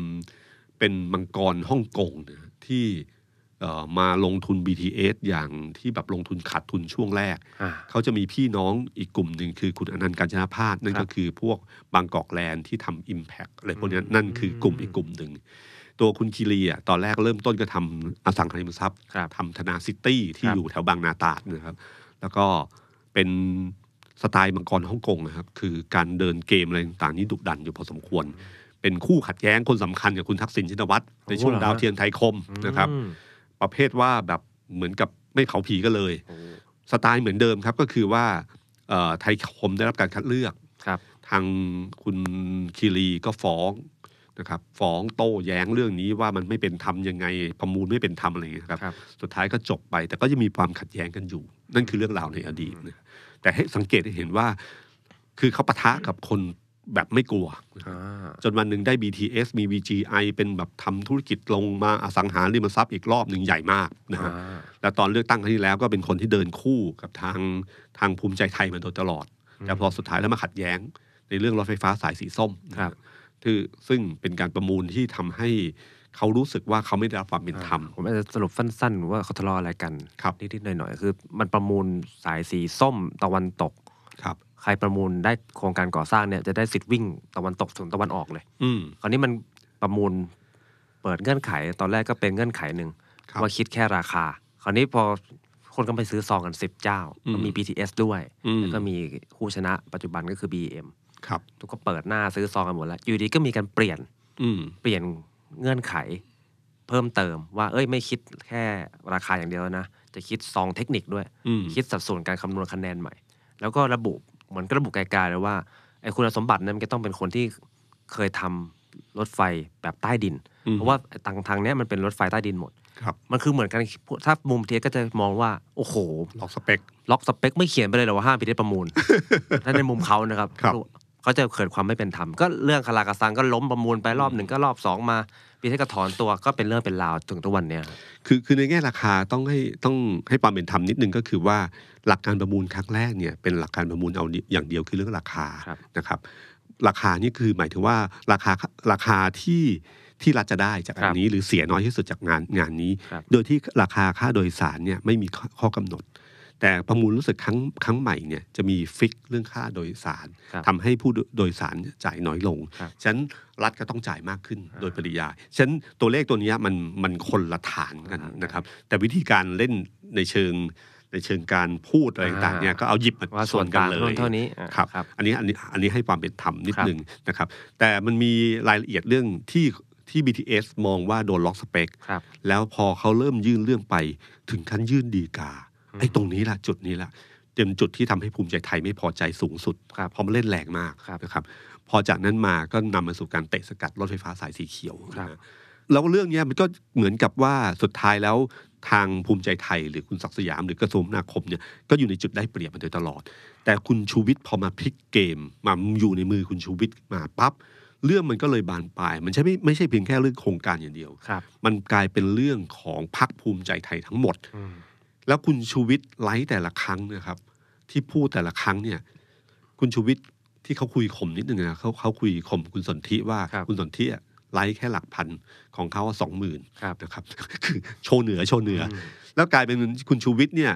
เป็นมังกรฮ่องกงนะที่มาลงทุน BTS อย่างที่แบบลงทุนขาดทุนช่วงแรก เขาจะมีพี่น้องอีกกลุ่มหนึ่งคือคุณอนันต์การชนาพาสนั่นก็คือพวกบางกอกแลนด์ที่ทำ Impact อะไรพวกนี้นั่นคือกลุ่มอีกกลุ่มหนึ่ง ตัวคุณคีรีอ่ะตอนแรกเริ่มต้นก็ทำอสังหาริมทรัพย์ทำธนาซิตี้ที่อยู่แถวบางนาตาดนะครับ แล้วก็เป็นสไตล์มังกรฮ่องกงนะครับคือการเดินเกมอะไรต่างๆนี่ดุดันอยู่พอสมควร เป็นคู่ขัดแย้งคนสำคัญกับคุณทักษิณชินวัตรในช่วงดาวเทียนไทยคมนะครับประเภทว่าแบบเหมือนกับไม่เผาผีก็เลย สไตล์เหมือนเดิมครับก็คือว่าไทยคมได้รับการคัดเลือกครับ ทางคุณคีรีก็ฟ้องนะครับฟ้องโต้แย้งเรื่องนี้ว่ามันไม่เป็นธรรมยังไงประมูลไม่เป็นธรรมอะไรอย่างนี้ครับ สุดท้ายก็จบไป แต่ก็ยังมีความขัดแย้งกันอยู่ นั่นคือเรื่องราวในอดีตแต่ให้สังเกตให้เห็นว่าคือเขาปะทะกับคนแบบไม่กลัว จนวันหนึ่งได้ BTS มี VGI เป็นแบบทำธุรกิจลงมาอสังหาริมทรัพย์อีกรอบหนึ่งใหญ่มากนะฮะแล้วตอนเลือกตั้งครั้งที่แล้วก็เป็นคนที่เดินคู่กับทางทางภูมิใจไทยมาโดยตลอด แต่พอสุดท้ายแล้วมาขัดแย้ง ในเรื่องรถไฟฟ้าสายสีส้มครับที่ซึ่งเป็นการประมูลที่ทำให้ เขารู้สึกว่าเขาไม่ได้รับความเป็นธรรมผมอาจจะสรุปสั้น ๆ ว่าเขาทะเลาะอะไรกันนิดๆหน่อยๆคือ มันประมูลสายสีส้มตะวันตกครับใครประมูลได้โครงการก่อสร้างเนี่ยจะได้สิทธิ์วิ่งตะวันตกถึงตะวันออกเลย อืคราวนี้มันประมูล เปิดเงื่อนไข ตอนแรกก็เป็นเงื่อนไขหนึ่งว่าคิดแค่ราคา คราวนี้พอคนก็ไปซื้อซองกันสิบเจ้าก็มี BTS ด้วย แล้วก็มีคู่ชนะปัจจุบันก็คือ b m ครับ ทุกก็เปิดหน้าซื้อซองกันหมดแล้วอยู่ดีก็มีการเปลี่ยนเปลี่ยนเงื่อนไข เพิ่มเติมว่า เอ้ยไม่คิดแค่ราคาอย่างเดียวนะจะคิดซอง เทคนิคด้วยคิดสัดส่วนการคำนวณคะแนนใหม่ แล้วก็ระบุมันก็ระบุไกลๆเลยว่าไอ้คุณสมบัตินั้นมันก็ต้องเป็นคนที่เคยทำรถไฟแบบใต้ดิน เพราะว่าต่างทางเนี้ยมันเป็นรถไฟใต้ดินหมดมันคือเหมือนกันถ้ามุมเทียก็จะมองว่าโอ้โหล็อกสเปคล็อกสเปค ไม่เขียนไปเลยหรอว่าห้ามพิจประมูลถ้าในมุมเขานะครับเขาจะเกิดความไม่เป็นธรรมก็เรื่องคาราคาซังก็ล้มประมูลไปรอบหนึ่งก็รอบสองมาปีทา่กระถอนตัวก็เป็นเรื่องเป็นราวถึงทุกวันเนี้ยคือคือในแง่ราคาต้องให้ต้องให้ความเป็นธรรมนิดนึงก็คือว่าหลักการประมูลครั้งแรกเนี่ยเป็นหลักการประมูลเอาอย่างเดียวคือเรื่องราคา นะครับ ราคานี่คือหมายถึงว่าราคาราคาที่ที่รัฐจะได้จากอันนี้หรือเสียน้อยที่สุดจากงานงานนี้ โดยที่ราคาค่าโดยสารเนี่ยไม่มีข้อกำหนดแต่ประมูลรู้สึกครั้งครั้งใหม่เนี่ยจะมีฟิกเรื่องค่าโดยสารรทำให้ผู้โดยสารจ่ายน้อยลงฉะนันรัฐก็ต้องจ่ายมากขึ้นโดยปริยายฉะนันตัวเลขตัวนี้มันมันคนละฐานกันนะครับ แต่วิธีการเล่นในเชิง ในเชิงการพูดอะไรต่างเนี่ยก็เอาหยิบมาาส่วนกลางเท่านี้ครับอันนี้อันนี้อันนี้ให้ความเป็นธรรมนิดนึงนะครับ แต่มันมีรายละเอียดเรื่องที่ที่ BTS มองว่าโดนล็อกสเปคแล้วพอเขาเริ่มยื่นเรื่องไปถึงขั้นยื่นดีกาไอ้ตรงนี้แหละจุดนี้แหละเป็นจุดที่ทำให้ภูมิใจไทยไม่พอใจสูงสุดคเพราะมันเล่นแรงมากนะครับ พอจากนั้นมาก็นำมาสู่การเตะสกัดรถไฟฟ้าสายสีเขียวครับแล้วเรื่องนี้มันก็เหมือนกับว่าสุดท้ายแล้วทางภูมิใจไทย หรือคุณศักดิ์สยามหรือกระทรวงนาคมเนี่ยก็อยู่ในจุดได้เปรียบมาโดยตลอด แต่คุณชูวิทย์พอมาพลิกเกม มาอยู่ในมือคุณชูวิทย์มาปั๊บเรื่องมันก็เลยบานปลาย มันใช่ไม่ไม่ใช่เพียงแค่เรื่องโครงการอย่างเดียวครับ มันกลายเป็นเรื่องของพรรคภูมิใจไทยทั้งหมดแล้วคุณชูวิทย์ไลฟ์แต่ละครั้งนะครับ ที่พูดแต่ละครั้งเนี่ย คุณชูวิทย์ที่เขาคุยข่มนิดนึงนะเขาเขาคุยข่มคุณสนธิว่าคคุณสนธิไลฟ์แค่หลักพันของเขาสองหมื่นนะครับคือโชว์เหนือ โชว์เหนืออแล้วกลายเป็นคุณชูวิทย์เนี่ย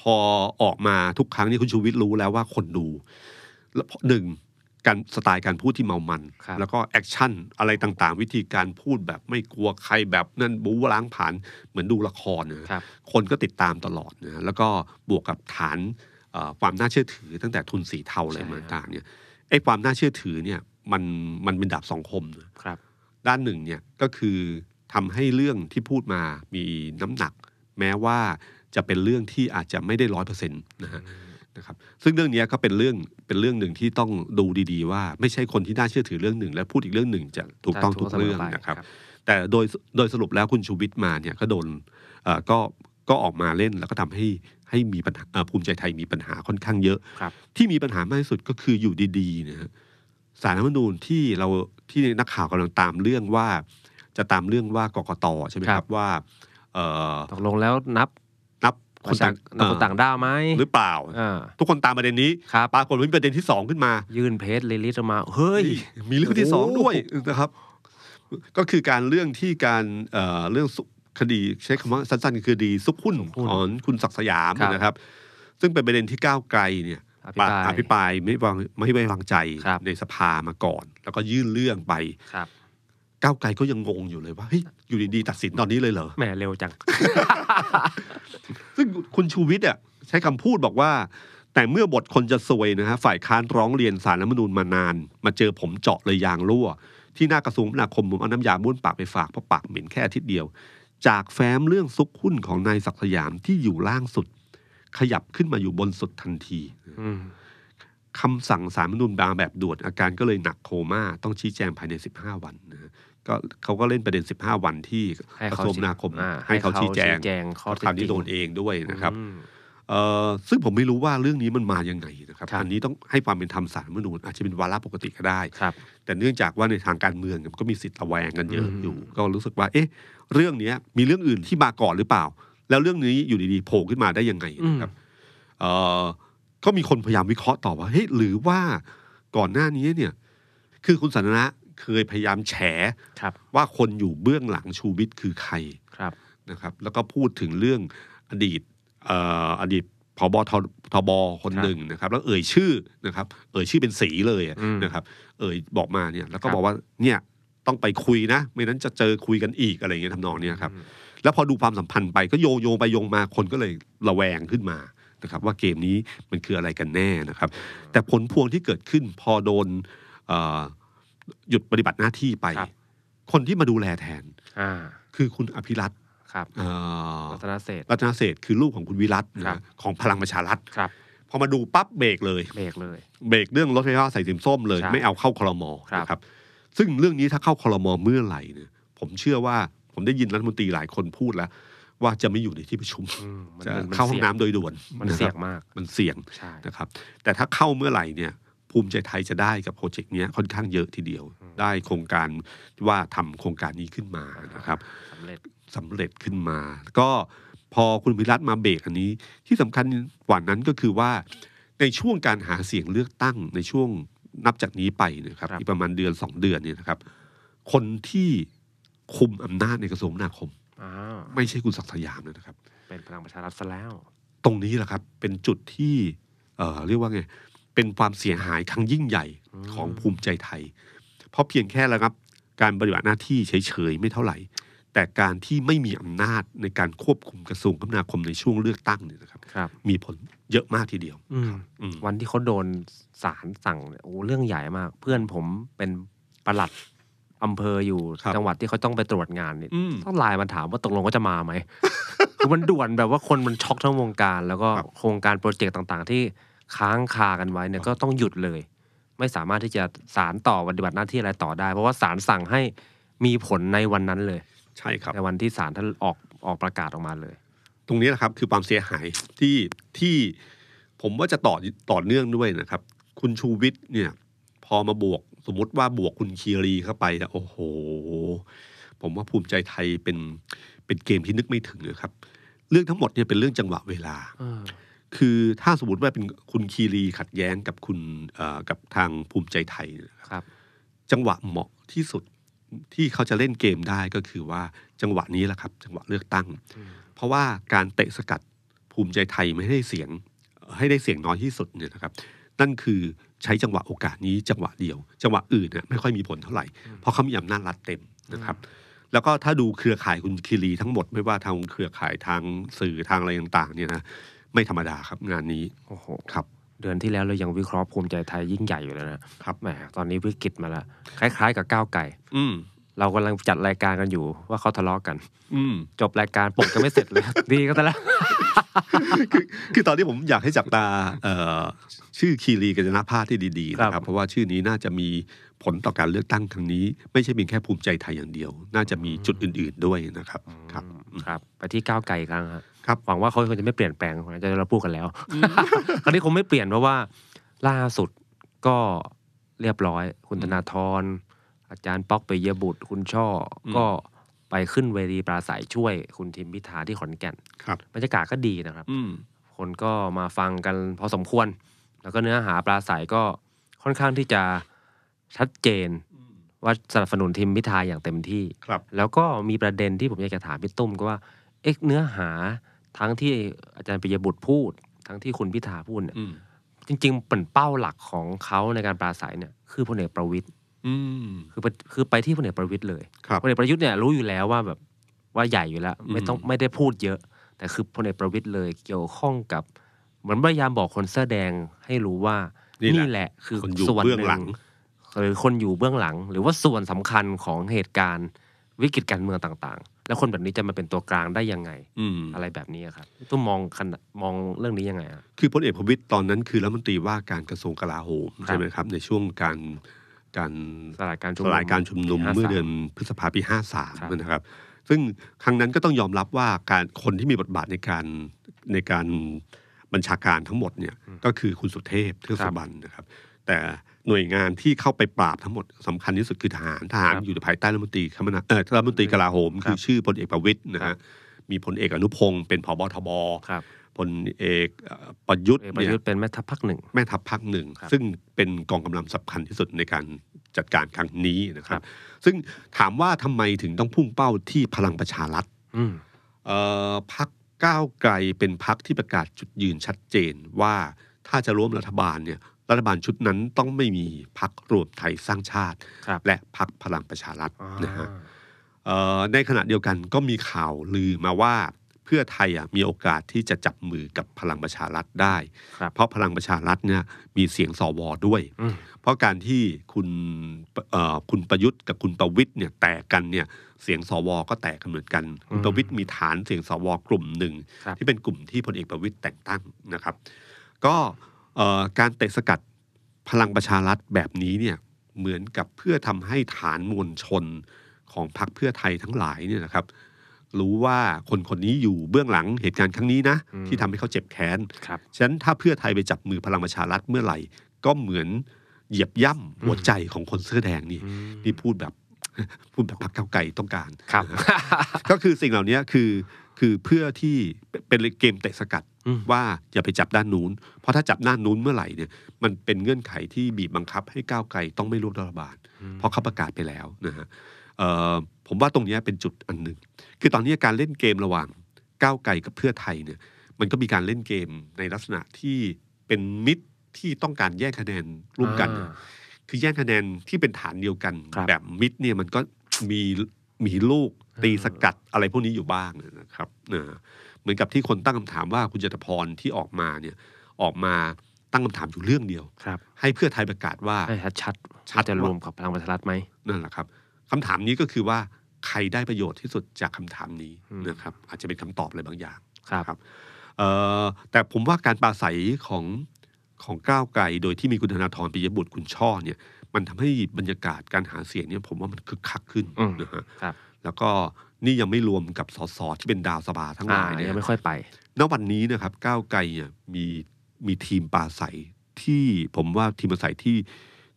พอออกมาทุกครั้งนี่คุณชูวิทย์รู้แล้วว่าคนดู แล้วหนึ่งการสไตล์การพูดที่เมามัน แล้วก็แอคชั่นอะไรต่างๆ วิธีการพูดแบบไม่กลัวใครแบบนั่นบู๊ล้างผ่านเหมือนดูละครนะคคนก็ติดตามตลอดนะ แล้วก็บวกกับฐานความน่าเชื่อถือ ตั้งแต่ทุนสีเทาอะไรต่างๆเนี่ย ไอ้ความน่าเชื่อถือเนี่ยมันมันเป็นดาบสองคมนะครับ ด้านหนึ่งเนี่ยก็คือทำให้เรื่องที่พูดมามีน้ำหนัก แม้ว่าจะเป็นเรื่องที่อาจจะไม่ได้ร้อยเปอร์เซ็นต์นะฮะนะครับซึ่งเรื่องนี้ก็เป็นเรื่องเป็นเรื่องหนึ่งที่ต้องดูดี ๆ ว่า ไม่ใช่คนที่น่าเชื่อถือเรื่องหนึ่ง และพูดอีกเรื่องหนึ่งจะถูกต้องทุกเรื่องนะครับ แต่โดยโดยสรุปแล้วคุณชูวิทย์มาเนี่ยก็โดนก็ก็ออกมาเล่นแล้วก็ทำให้ให้มีปัญหาภูมิใจไทยมีปัญหาค่อนข้างเยอะที่มีปัญหามากที่สุดก็คืออยู่ดีๆนะสารรัฐมนูญที่เราที่นักข่าวกำลังตามเรื่องว่า จะตามเรื่องว่ากกตใช่ไหมครับว่าตกลงแล้วนับคนต่างคนต่างด้าวไหม หรือเปล่า ทุกคนตามประเด็นนี้คปรากฏว่ามีประเด็นที่สองขึ้นมา ยื่นเพจเลลิสมา เฮ้ย มีเรื่องที่สองด้วยนะครับ ก็คือการเรื่องที่การเรื่องคดีใช้คำว่าสั้นๆ คือดีซุกหุ้นของคุณศักสยามนะครับ ซึ่งเป็นประเด็นที่ก้าวไกลเนี่ยอภิปรายไม่วางไม่ไว้วางใจในสภามาก่อน แล้วก็ยื่นเรื่องไปก้าวไกลก็ยังงงอยู่เลยว่าเฮ้ย อยู่ดี ๆ ตัดสินตอนนี้เลยเหรอแหมเร็วจังซึ่งคุณชูวิทย์อ่ะใช้คำพูดบอกว่า แต่เมื่อบทคนจะซวยนะฮะ ฝ่ายค้านร้องเรียนสารรัฐมนูญมานาน มาเจอผมเจาะเลยยางรั่ว ที่หน้ากระทรวงคมนาคมผมเอาน้ำยาบ้วนปากไปฝาก เพราะปากเหม็นแค่อาทิตย์เดียว จากแฟ้มเรื่องซุกหุ้นของนายศักสยามที่อยู่ล่างสุด ขยับขึ้นมาอยู่บนสุดทันทีคำสั่งสารมนุนบางแบบด่วนอาการก็เลยหนักโคม่าต้องชี้แจงภายใน15วันนะก็เขาก็เล่นประเด็น 15 วันที่กระทรวงนาคม ให้เขาชี้แจงข้อความที่โดนเองด้วยนะครับซึ่งผมไม่รู้ว่าเรื่องนี้มันมาอย่างไงนะครับอันนี้ต้องให้ความเป็นธรรมสารมนูนอาจจะเป็นวาระปกติก็ได้แต่เนื่องจากว่าในทางการเมืองก็มีสิทธิ์ระแวงกันเยอะอยู่ ก็รู้สึกว่า เอ๊ะ เรื่องนี้มีเรื่องอื่นที่มาก่อนหรือเปล่า แล้วเรื่องนี้อยู่ดีๆโผล่ขึ้นมาได้ยังไงนะครับก็มีคนพยายามวิเคราะห์ต่อว่าเฮ้ยหรือว่า ก่อนหน้านี้เนี่ย คือคุณสันนะเคยพยายามแฉว่าคนอยู่เบื้องหลังชูวิทย์คือใครครนะครับ แล้วก็พูดถึงเรื่องอดีตอดีตพบททบคนหนึ่งนะครับ แล้วเอ่ยชื่อนะครับ เอ่ยชื่อเป็นสีเลยนะครับ เอ่ยบอกมาเนี่ยแล้วก็บอกว่าเนี่ยต้องไปคุยนะ ไม่นั้นจะเจอคุยกันอีกอะไรเงี้ยทำนองเนี้ยครับ แล้วพอดูความสัมพันธ์ไปก็โยโยไปโยงมาคนก็เลยระแวงขึ้นมานะครับ ว่าเกมนี้มันคืออะไรกันแน่นะครับ แต่ผลพวงที่เกิดขึ้นพอโดนหยุดปฏิบัติหน้าที่ไปคคนที่มาดูแลแทน คือคุณอภิรัตครับรัตนเศรษรัตนเศษคือลูกของคุณวิรัตนนะของพลังประชารัฐ ครับ พอมาดูปั๊บเบรกเลย เบรกเลย เบรกเรื่องรถไฟฟ้าใส่สีส้มเลย ไม่เอาเข้าคลมครับนะครับ ซึ่งเรื่องนี้ถ้าเข้าคลมอเมื่อไหร่เนี่ย ผมเชื่อว่าผมได้ยินรัฐมนตรีหลายคนพูดแล้ว ว่าจะไม่อยู่ในที่ประชุมมจะเข้าห้องน้ำโดยด่วน มันเสี่ยงมาก มันเสี่ยงใช่นะครับ แต่ถ้าเข้าเมื่อไหร่เนี่ยภูมิใจไทยจะได้กับโปรเจกต์นี้ค่อนข้างเยอะทีเดียว ได้โครงการว่าทำโครงการนี้ขึ้นมานะครับสำเร็จสำเร็จขึ้นมา ก็พอคุณพิรัตมาเบรกอันนี้ที่สำคัญกว่านั้นก็คือว่า ในช่วงการหาเสียงเลือกตั้งในช่วงนับจากนี้ไปนะครับรบประมาณเดือนสองเดือนเนี่ยนะครับ คนที่คุมอำนาจในกระทรวงนาคมไม่ใช่คุณศักดิ์สยามนะครับ เป็นพลังประชารัฐซะแล้ว ตรงนี้แหละครับเป็นจุดที่เเรียกว่าไงเป็นความเสียหายครั้งยิ่งใหญ่ของภูมิใจไทย เพราะเพียงแค่วะรับ การปฏิบัติหน้าที่เฉยๆ ไม่เท่าไหร่แต่การที่ไม่มีอำนาจในการควบคุมกระทรวงคมนาคมในช่วงเลือกตั้งเนี่ยนะครับรบมีผลเยอะมากทีเดียววันที่เขาโดนศาลสั่งโอ้เรื่องใหญ่มาก เพื่อนผมเป็นประหลัดอำเภออยู่จังหวัดที่เขาต้องไปตรวจงานเนี่ยต้องไลน์มาถามว่าตกลงก็จะมาไหมคือมันด่วนแบบว่าคนมันช็อกทั้งวงการ แล้วก็โครงการโปรเจกต์ต่าง ๆ ที่ค้างคากันไว้เนี่ยก็ต้องหยุดเลย ไม่สามารถที่จะสารต่อปฏิบัติหน้าที่อะไรต่อได้ เพราะว่าสารสั่งให้มีผลในวันนั้นเลย ใช่ครับ ในวันที่สารท่านออกออกประกาศออกมาเลย ตรงนี้นะครับคือความเสียหายที่ที่ ผมว่าจะต่อต่อเนื่องด้วยนะครับ คุณชูวิทย์เนี่ย พอมาบวก สมมติว่าบวกคุณคีรีเข้าไปโอ้โห ผมว่าภูมิใจไทยเป็นเป็นเกมที่นึกไม่ถึงนะครับ เรื่องทั้งหมดเนี่ยเป็นเรื่องจังหวะเวลาคือถ้าสมมติว่าเป็นคุณคีรีขัดแย้งกับคุณกับทางภูมิใจไทยนะครับ จังหวะเหมาะที่สุดที่เขาจะเล่นเกมได้ก็คือว่าจังหวะนี้แหละครับ จังหวะเลือกตั้ง เพราะว่าการเตะสกัดภูมิใจไทยไม่ให้เสียง ให้ได้เสียงน้อยที่สุดเนี่ยนะครับ นั่นคือใช้จังหวะโอกาสนี้จังหวะเดียว จังหวะอื่นเนี่ยไม่ค่อยมีผลเท่าไหร่เพราะเขามีอำนาจรัดเต็มนะครับ แล้วก็ถ้าดูเครือข่ายคุณคีรีทั้งหมดไม่ว่าทางเครือข่ายทางสื่อทางอะไรต่างๆ เนี่ยนะไม่ธรรมดาครับงานนี้โอ้โหครับเดือนที่แล้วเรายังวิเคราะห์ภูมิใจไทยยิ่งใหญ่อยู่แล้วนะครับแหมตอนนี้วิกฤตมาแล้วคล้าย ๆ กับก้าวไก่ อืเรากำลังจัดรายการกันอยู่ ว่าเขาทะเลาะกัน อืจบรายการปกก็ไม่เสร็จเลย ดีก็แล่ลคือคือตอนนี้ผมอยากให้จับตาชื่อคีรีกัญนาภาที่ดีๆนะครับเพราะว่าชื่อนี้น่าจะมีผลต่อการเลือกตั้งครั้งนี้ ไม่ใช่เพียงแค่ภูมิใจไทยอย่างเดียว น่าจะมีจุดอื่น ๆด้วยนะครับครับครับไปที่ก้าวไก่ครั้งครับครับหวังว่าเขาคงจะไม่เปลี่ยนแปลงจะเราพูดกันแล้วคราวนี้คงไม่เปลี่ยนเพราะว่า ล่าสุดก็เรียบร้อยคุณธนาธรอาจารย์ป๊อกไปเยบุตรคุณช่อก็ไปขึ้นเวทีปราศัย ช่วยคุณทิมพิธาที่ขอนแก่นครับบรรยากาศก็ดีนะครับคนก็มาฟังกันพอสมควร แล้วก็เนื้อหาปราศัยก็ค่อนข้างที่จะชัดเจนว่าสนับสนุนทีมพิธาอย่างเต็มที่แล้วก็มีประเด็นที่ผมอยากจะถามพี่ตุ้มก็ว่าเอ๊ะเนื้อหาทั้งที่อาจารย์ปิยบุตรพูดทั้งที่คุณพิธาพูดเนี่ยจริงๆเป็นเป้าหลักของเขาในการปราศัยเนี่ยคือพลเอกประวิตยคือคือไปที่พลเอกประวิตยเลยพลเอกประยุทธ์เนี่ยรู้อยู่แล้วว่าแบบว่าใหญ่อยู่แล้วไม่ต้องไม่ได้พูดเยอะ แต่คือพลเอกประวิตยเลยเกี่ยวข้องกับ เหมือนพยายามบอกคนเสื้อแดงให้รู้ว่านี่แหละ คือส่วนหนึ่งหรือคนอยู่เบื้องหลัง หรือว่าส่วนสำคัญของเหตุการณ์วิกฤตการเมืองต่างแล้วคนแบบนี้จะมาเป็นตัวกลางได้ยังไง อะไรแบบนี้ครับตุ้มมองมองเรื่องนี้ยังไงอ่ะคือพลเอกประวิตยตอนนั้น คือรัฐมนตรีว่าการกระทรวงกลาโหมใช่ไหมครับ ในช่วงการการสลายการชุมนุมสลายการชุมนุมเมื่อเดือนพฤษภาปีห้าสามนะครับ ซึ่งครั้งนั้นก็ต้องยอมรับว่าการคนที่มีบทบาทในการในการบัญชาการทั้งหมดเนี่ยก็คือคุณสุเทพเทือกสุบรรณนะครับ แต่หน่วยงานที่เข้าไปปราบทั้งหมดสำคัญที่สุดคือทหารทหารอยู่ภายใต้รัฐมนตรีคมนาเออรัฐมนตรีกลาโหมคือชื่อพลเอกประวิตยนะฮะมีพลเอกอนุพงศ์เป็นผบทบพลเอกประยุทธ์ประยุทธ์เป็นแม่ทัพภาคหนึ่งแม่ทัพภาคหนึ่งซึ่งเป็นกองกำลังสำคัญที่สุดในการจัดการครั้งนี้นะครับ ซึ่งถามว่าทำไมถึงต้องพุ่งเป้าที่พลังประชารัฐพักก้าวไกลเป็นพักที่ประกาศจุดยืนชัดเจนว่าถ้าจะร่วมรัฐบาลเนี่ยรัฐบาลชุดนั้นต้องไม่มีพักรวมไทยสร้างชาติ และพักพลังประชารัฐนะฮะในขณะเดียวกันก็มีข่าวลือมาว่าเพื่อไทยมีโอกาสที่จะจับมือกับพลังประชารัฐได้ เพราะพลังประชารัฐเนี่ยมีเสียงสวด้วยเพราะการที่คุณคุณประยุทธ์กับคุณประวิทย์เนี่ยแตกกันเนี่ยเสียงสวก็แตกกันเหมือนกันคุณประวิทย์มีฐานเสียงสวกลุ่มหนึ่งที่เป็นกลุ่มที่พลเอกประวิทย์แต่งตั้งนะครับ ก็การเตะสกัดพลังประชารัฐแบบนี้เนี่ยเหมือนกับเพื่อทำให้ฐานมวลชนของพรรคเพื่อไทยทั้งหลายเนี่ยนะครับ รู้ว่าคนคนนี้อยู่เบื้องหลังเหตุการณ์ครั้งนี้นะ ที่ทำให้เขาเจ็บแค้นฉะนั้นถ้าเพื่อไทยไปจับมือพลังประชารัฐเมื่อไหร่ ก็เหมือนเหยียบย่ำหัวใจของคนเสื้อแดงนี่นี่พูดแบบพูดแบบพรรคเก้าไก่ต้องการครับ ก็คือสิ่งเหล่านี้คือคือเพื่อที่เป็นเกมเตะสกัด ว่าอย่าไปจับด้านนู้น เพราะถ้าจับด้านนู้นเมื่อไหร่เนี่ยมันเป็นเงื่อนไขที่บีบบังคับให้ก้าวไกลต้องไม่ร่วมรัฐบาลเพราะเขาประกาศไปแล้วนะฮะผมว่าตรงนี้เป็นจุดอันหนึ่งคือตอนนี้การเล่นเกมระหว่างก้าวไกลกับเพื่อไทยเนี่ย มันก็มีการเล่นเกมในลักษณะที่เป็นมิตรที่ต้องการแย่งคะแนนร่วมกัน คือแย่งคะแนนที่เป็นฐานเดียวกัน แบบมิตรเนี่ยมันก็มีมีลูกตีสกัดอะไรพวกนี้อยู่บ้างนะครับเหมือนกับที่คนตั้งคำถามว่าคุณจตพรที่ออกมาเนี่ย ออกมาตั้งคำถามอยู่เรื่องเดียว ครับ ให้เพื่อไทยประกาศว่าชัดชัดชัดจะรวมกับพลังประชารัฐไหมนั่นแหละครับ คำถามนี้ก็คือว่าใครได้ประโยชน์ที่สุดจากคำถามนี้นะครับ อาจจะเป็นคำตอบอะไรบางอย่าง ครับแต่ผมว่าการปราศัยของของก้าวไกลโดยที่มีคุณธนาธรปิยบุตรคุณช่อเนี่ย มันทำให้บรรยากาศการหาเสียงเนี่ย ผมว่ามันคึกคักขึ้นนะฮะแล้วก็นี่ยังไม่รวมกับสสที่เป็นดาวสบาทั้งหลายเนี่ยยังไม่ค่อยไปณวันนี้นะครับก้าวไกลมีมีทีมปลาใสที่ผมว่าทีมปลาใสที่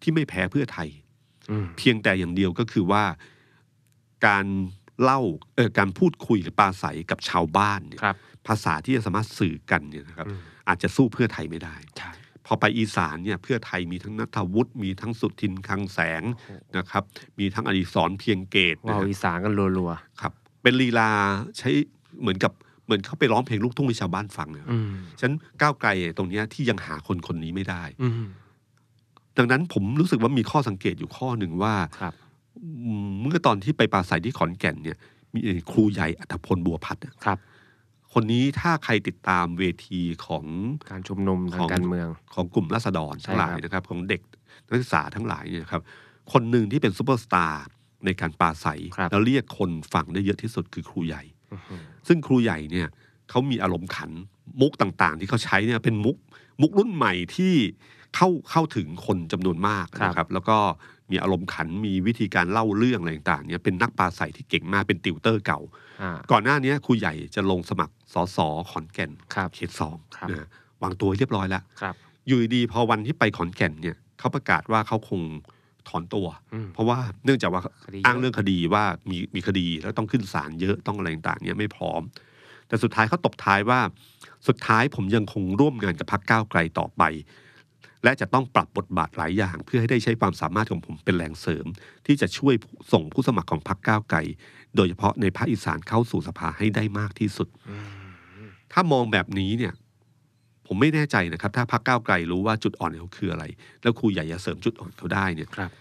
ที่ไม่แพ้เพื่อไทยเพียงแต่อย่างเดียวก็คือว่าการเล่าเออการพูดคุยหรือปลาใสกับชาวบ้านเนี่ยภาษาที่จะสามารถสื่อกันเนี่ยนะครับ อาจจะสู้เพื่อไทยไม่ได้พอไปอีสานเนี่ยเพื่อไทยมีทั้งนัทวุฒิมีทั้งสุทินคังแสงนะครับ มีทั้งอดิศรเพียงเกตว้าอีสานกันรัวๆครับเป็นลีลาใช้เหมือนกับเหมือนเขาไปร้องเพลงลูกทุ่งให้ชาวบ้านฟังเนี่ยฉันก้าวไกลตรงนี้ที่ยังหาคนคนนี้ไม่ได้ดังนั้นผมรู้สึกว่ามีข้อสังเกตอยู่ข้อหนึ่งว่าเมื่อตอนที่ไปปราศัยที่ขอนแก่นเนี่ย มีครูใหญ่อัตพลบัวพัดครับคนนี้ถ้าใครติดตามเวทีของการชุมนุมทางการเมืองของกลุ่มรัษฎรทั้งหลายนะครับ ของเด็กนักศึกษาทั้งหลายเนี่ยครับ คนหนึ่งที่เป็นซูเปอร์สตาร์ในการปาใส แล้วเรียกคนฟังได้เยอะที่สุดคือครูใหญ่ ซึ่งครูใหญ่เนี่ยเขามีอารมณ์ขันมุกต่างๆที่เขาใช้เนี่ยเป็นมุกมุกรุ่นใหม่ที่เข้าเข้าถึงคนจำนวนมากนะครับ แล้วก็มีอารมณ์ขันมีวิธีการเล่าเรื่องอะไรต่างๆเนี่ยเป็นนักปราศัยที่เก่งมาก เป็นติวเตอร์เก่า ก่อนหน้านี้ครูใหญ่จะลงสมัครสสขอนแก่นเขตสองนะวางตัวเรียบร้อยแล้วอยู่ดีพอวันที่ไปขอนแก่นเนี่ยเขาประกาศว่าเขาคงถอนตัว เพราะว่าเนื่องจากว่าอ้างเรื่องคดีว่ามีมีคดีแล้วต้องขึ้นศาลเยอะต้องอะไรต่างๆเนี่ยไม่พร้อม แต่สุดท้ายเขาตบท้ายว่าสุดท้ายผมยังคงร่วมงานกับพรรคก้าวไกลต่อไปและจะต้องปรับบทบาทหลายอย่างเพื่อให้ได้ใช้ความสามารถของผมเป็นแรงเสริม ที่จะช่วยส่งผู้สมัครของพรรคก้าวไกลโดยเฉพาะในภาคอีสานเข้าสู่สภาให้ได้มากที่สุดถ้ามองแบบนี้เนี่ย ผมไม่แน่ใจนะครับ ถ้าพรรคก้าวไกลรู้ว่าจุดอ่อนเขาคืออะไร แล้วครูใหญ่จะเสริมจุดอ่อนเขาได้เนี่ยครับ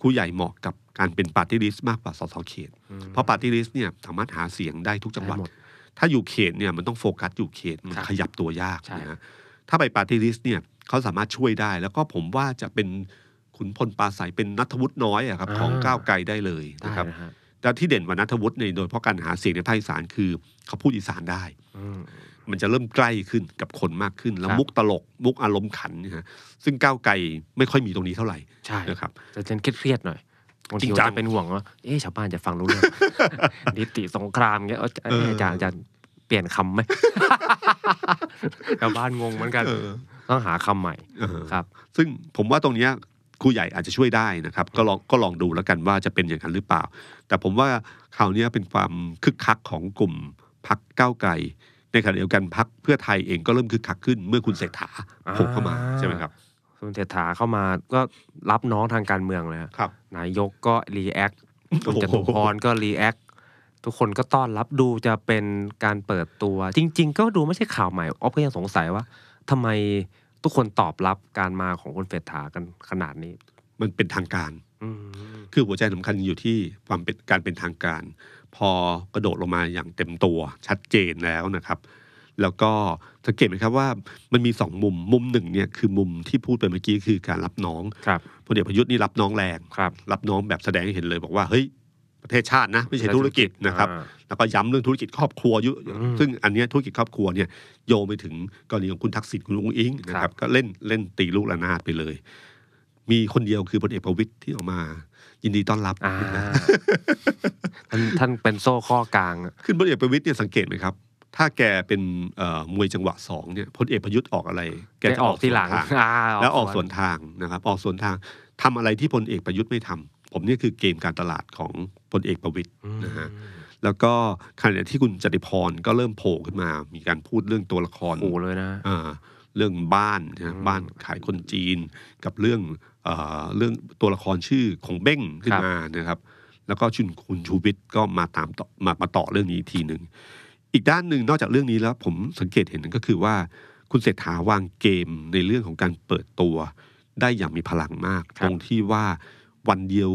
ครูใหญ่เหมาะกับการเป็นปาร์ตี้ลิสต์มากกว่าสสเขต เพราะปาร์ตี้ลิสต์เนี่ยสามารถหาเสียงได้ทุกจังหวัดถ้าอยู่เขตเนี่ยมันต้องโฟกัสอยู่เขตมันขยับตัวยากนะถ้าไปปาร์ตี้ลิสต์เนี่ยเขาสามารถช่วยได้ แล้วก็ผมว่าจะเป็นขุนพลปลาใสเป็นนัทวุฒิน้อยอะครับ ของก้าวไกลได้เลยนะครับแต่ที่เด่นว่านัทวุฒิในโดยเพราะการหาเสียงในภาคอีสานคือ เขาพูดอีสานได้ มันจะเริ่มใกล้ขึ้นกับคนมากขึ้น แล้วมุกตลกมุกอารมณ์ขันนะฮะ ซึ่งก้าวไกลไม่ค่อยมีตรงนี้เท่าไหร่ใช่นะครับจะเป็นเครียดหน่อยจริงจังเป็นห่วงว่าเอ๊ะชาวบ้านจะฟังรู้เรื่องนิติสงครามเงี้ยอาจารย์อาจารย์เปลี่ยนคำไหมชาวบ้านงงเหมือนกันต้องหาคำใหม่ครับซึ่งผมว่าตรงนี้ครูใหญ่อาจจะช่วยได้นะครับก็ลองก็ลองดูแล้วกันว่าจะเป็นอย่างนั้นหรือเปล่า แต่ผมว่าข่าวนี้เป็นความคึกคัก ของกลุ่มพักก้าวไกลในขณะเดียวกันพักเพื่อไทยเองก็เริ่มคึกคักขึ้นเมื่อคุณเศรษฐาโผล่เข้ามาใช่ไหมครับคุณเศรษฐาเข้ามาก็รับน้องทางการเมืองเลยครับนายกก็รีแอคคุณจตุพรก็รีแอคทุกคนก็ต้อนรับดูจะเป็นการเปิดตัวจริง ๆ ก็ดูไม่ใช่ข่าวใหม่ออฟก็ยังสงสัยว่าทำไมทุกคนตอบรับการมาของคุณเฟรถากันขนาดนี้ มันเป็นทางการคือหัวใจสำคัญอยู่ที่ความเป็นการเป็นทางการ พอกระโดดลงมาอย่างเต็มตัวชัดเจนแล้วนะครับ แล้วก็สังเกตไหมครับว่ามันมีสองมุม มุมหนึ่งเนี่ย คือมุมที่พูดไปเมื่อกี้คือการรับน้องครับพลเอกประยุทธ์นี่รับน้องแรงรรับน้องแบบแสดงให้เห็นเลยบอกว่าเฮ้ยประเทศชาตินะ ไม่ใช่ธุรกิจนะครับ แล้วก็ย้ำเรื่องธุรกิจครอบครัวยุซึ่งอันนี้ธุรกิจครอบครัวเนี่ยโยงไปถึงกรณีของคุณทักษิณคุณลุงอิงนะครับก็เล่นเล่นตีลูกระนาดไปเลย มีคนเดียวคือพลเอกประวิตยที่ออกมา ยินดีต้อนรับท่านท่านเป็นโซ่ข้อกลาง ขึ้นพลเอกประวิตยเนี่ยสังเกตไหมครับ ถ้าแกเป็นมวยจังหวะสองเนี่ยพลเอกประยุทธ์ออกอะไร แกจะออกที่หลังแล้วออกส่วนทางนะครับ ออกส่วนทางทำอะไรที่พลเอกประยุทธ์ไม่ทำผมนี่คือเกมการตลาดของพลเอกประวิตยนะฮะ แล้วก็ขณะที่คุณจติพรก็เริ่มโผล่ขึ้นมา มีการพูดเรื่องตัวละครโอ้เลยนะเรื่องบ้านนะบ้านขายคนจีนกับเรื่องเอเรื่องตัวละครชื่อของเบ้งขึ้นมานะครับ แล้วก็ชุนคุณชูวิทย์ก็มาตามต่อมามาต่อเรื่องนี้อีกทีหนึ่งอีกด้านหนึ่งนอกจากเรื่องนี้แล้ว ผมสังเกตเห็นก็คือว่า คุณเศรษฐาวางเกมในเรื่องของการเปิดตัว ได้อย่างมีพลังมากตรงที่ว่าวันเดียว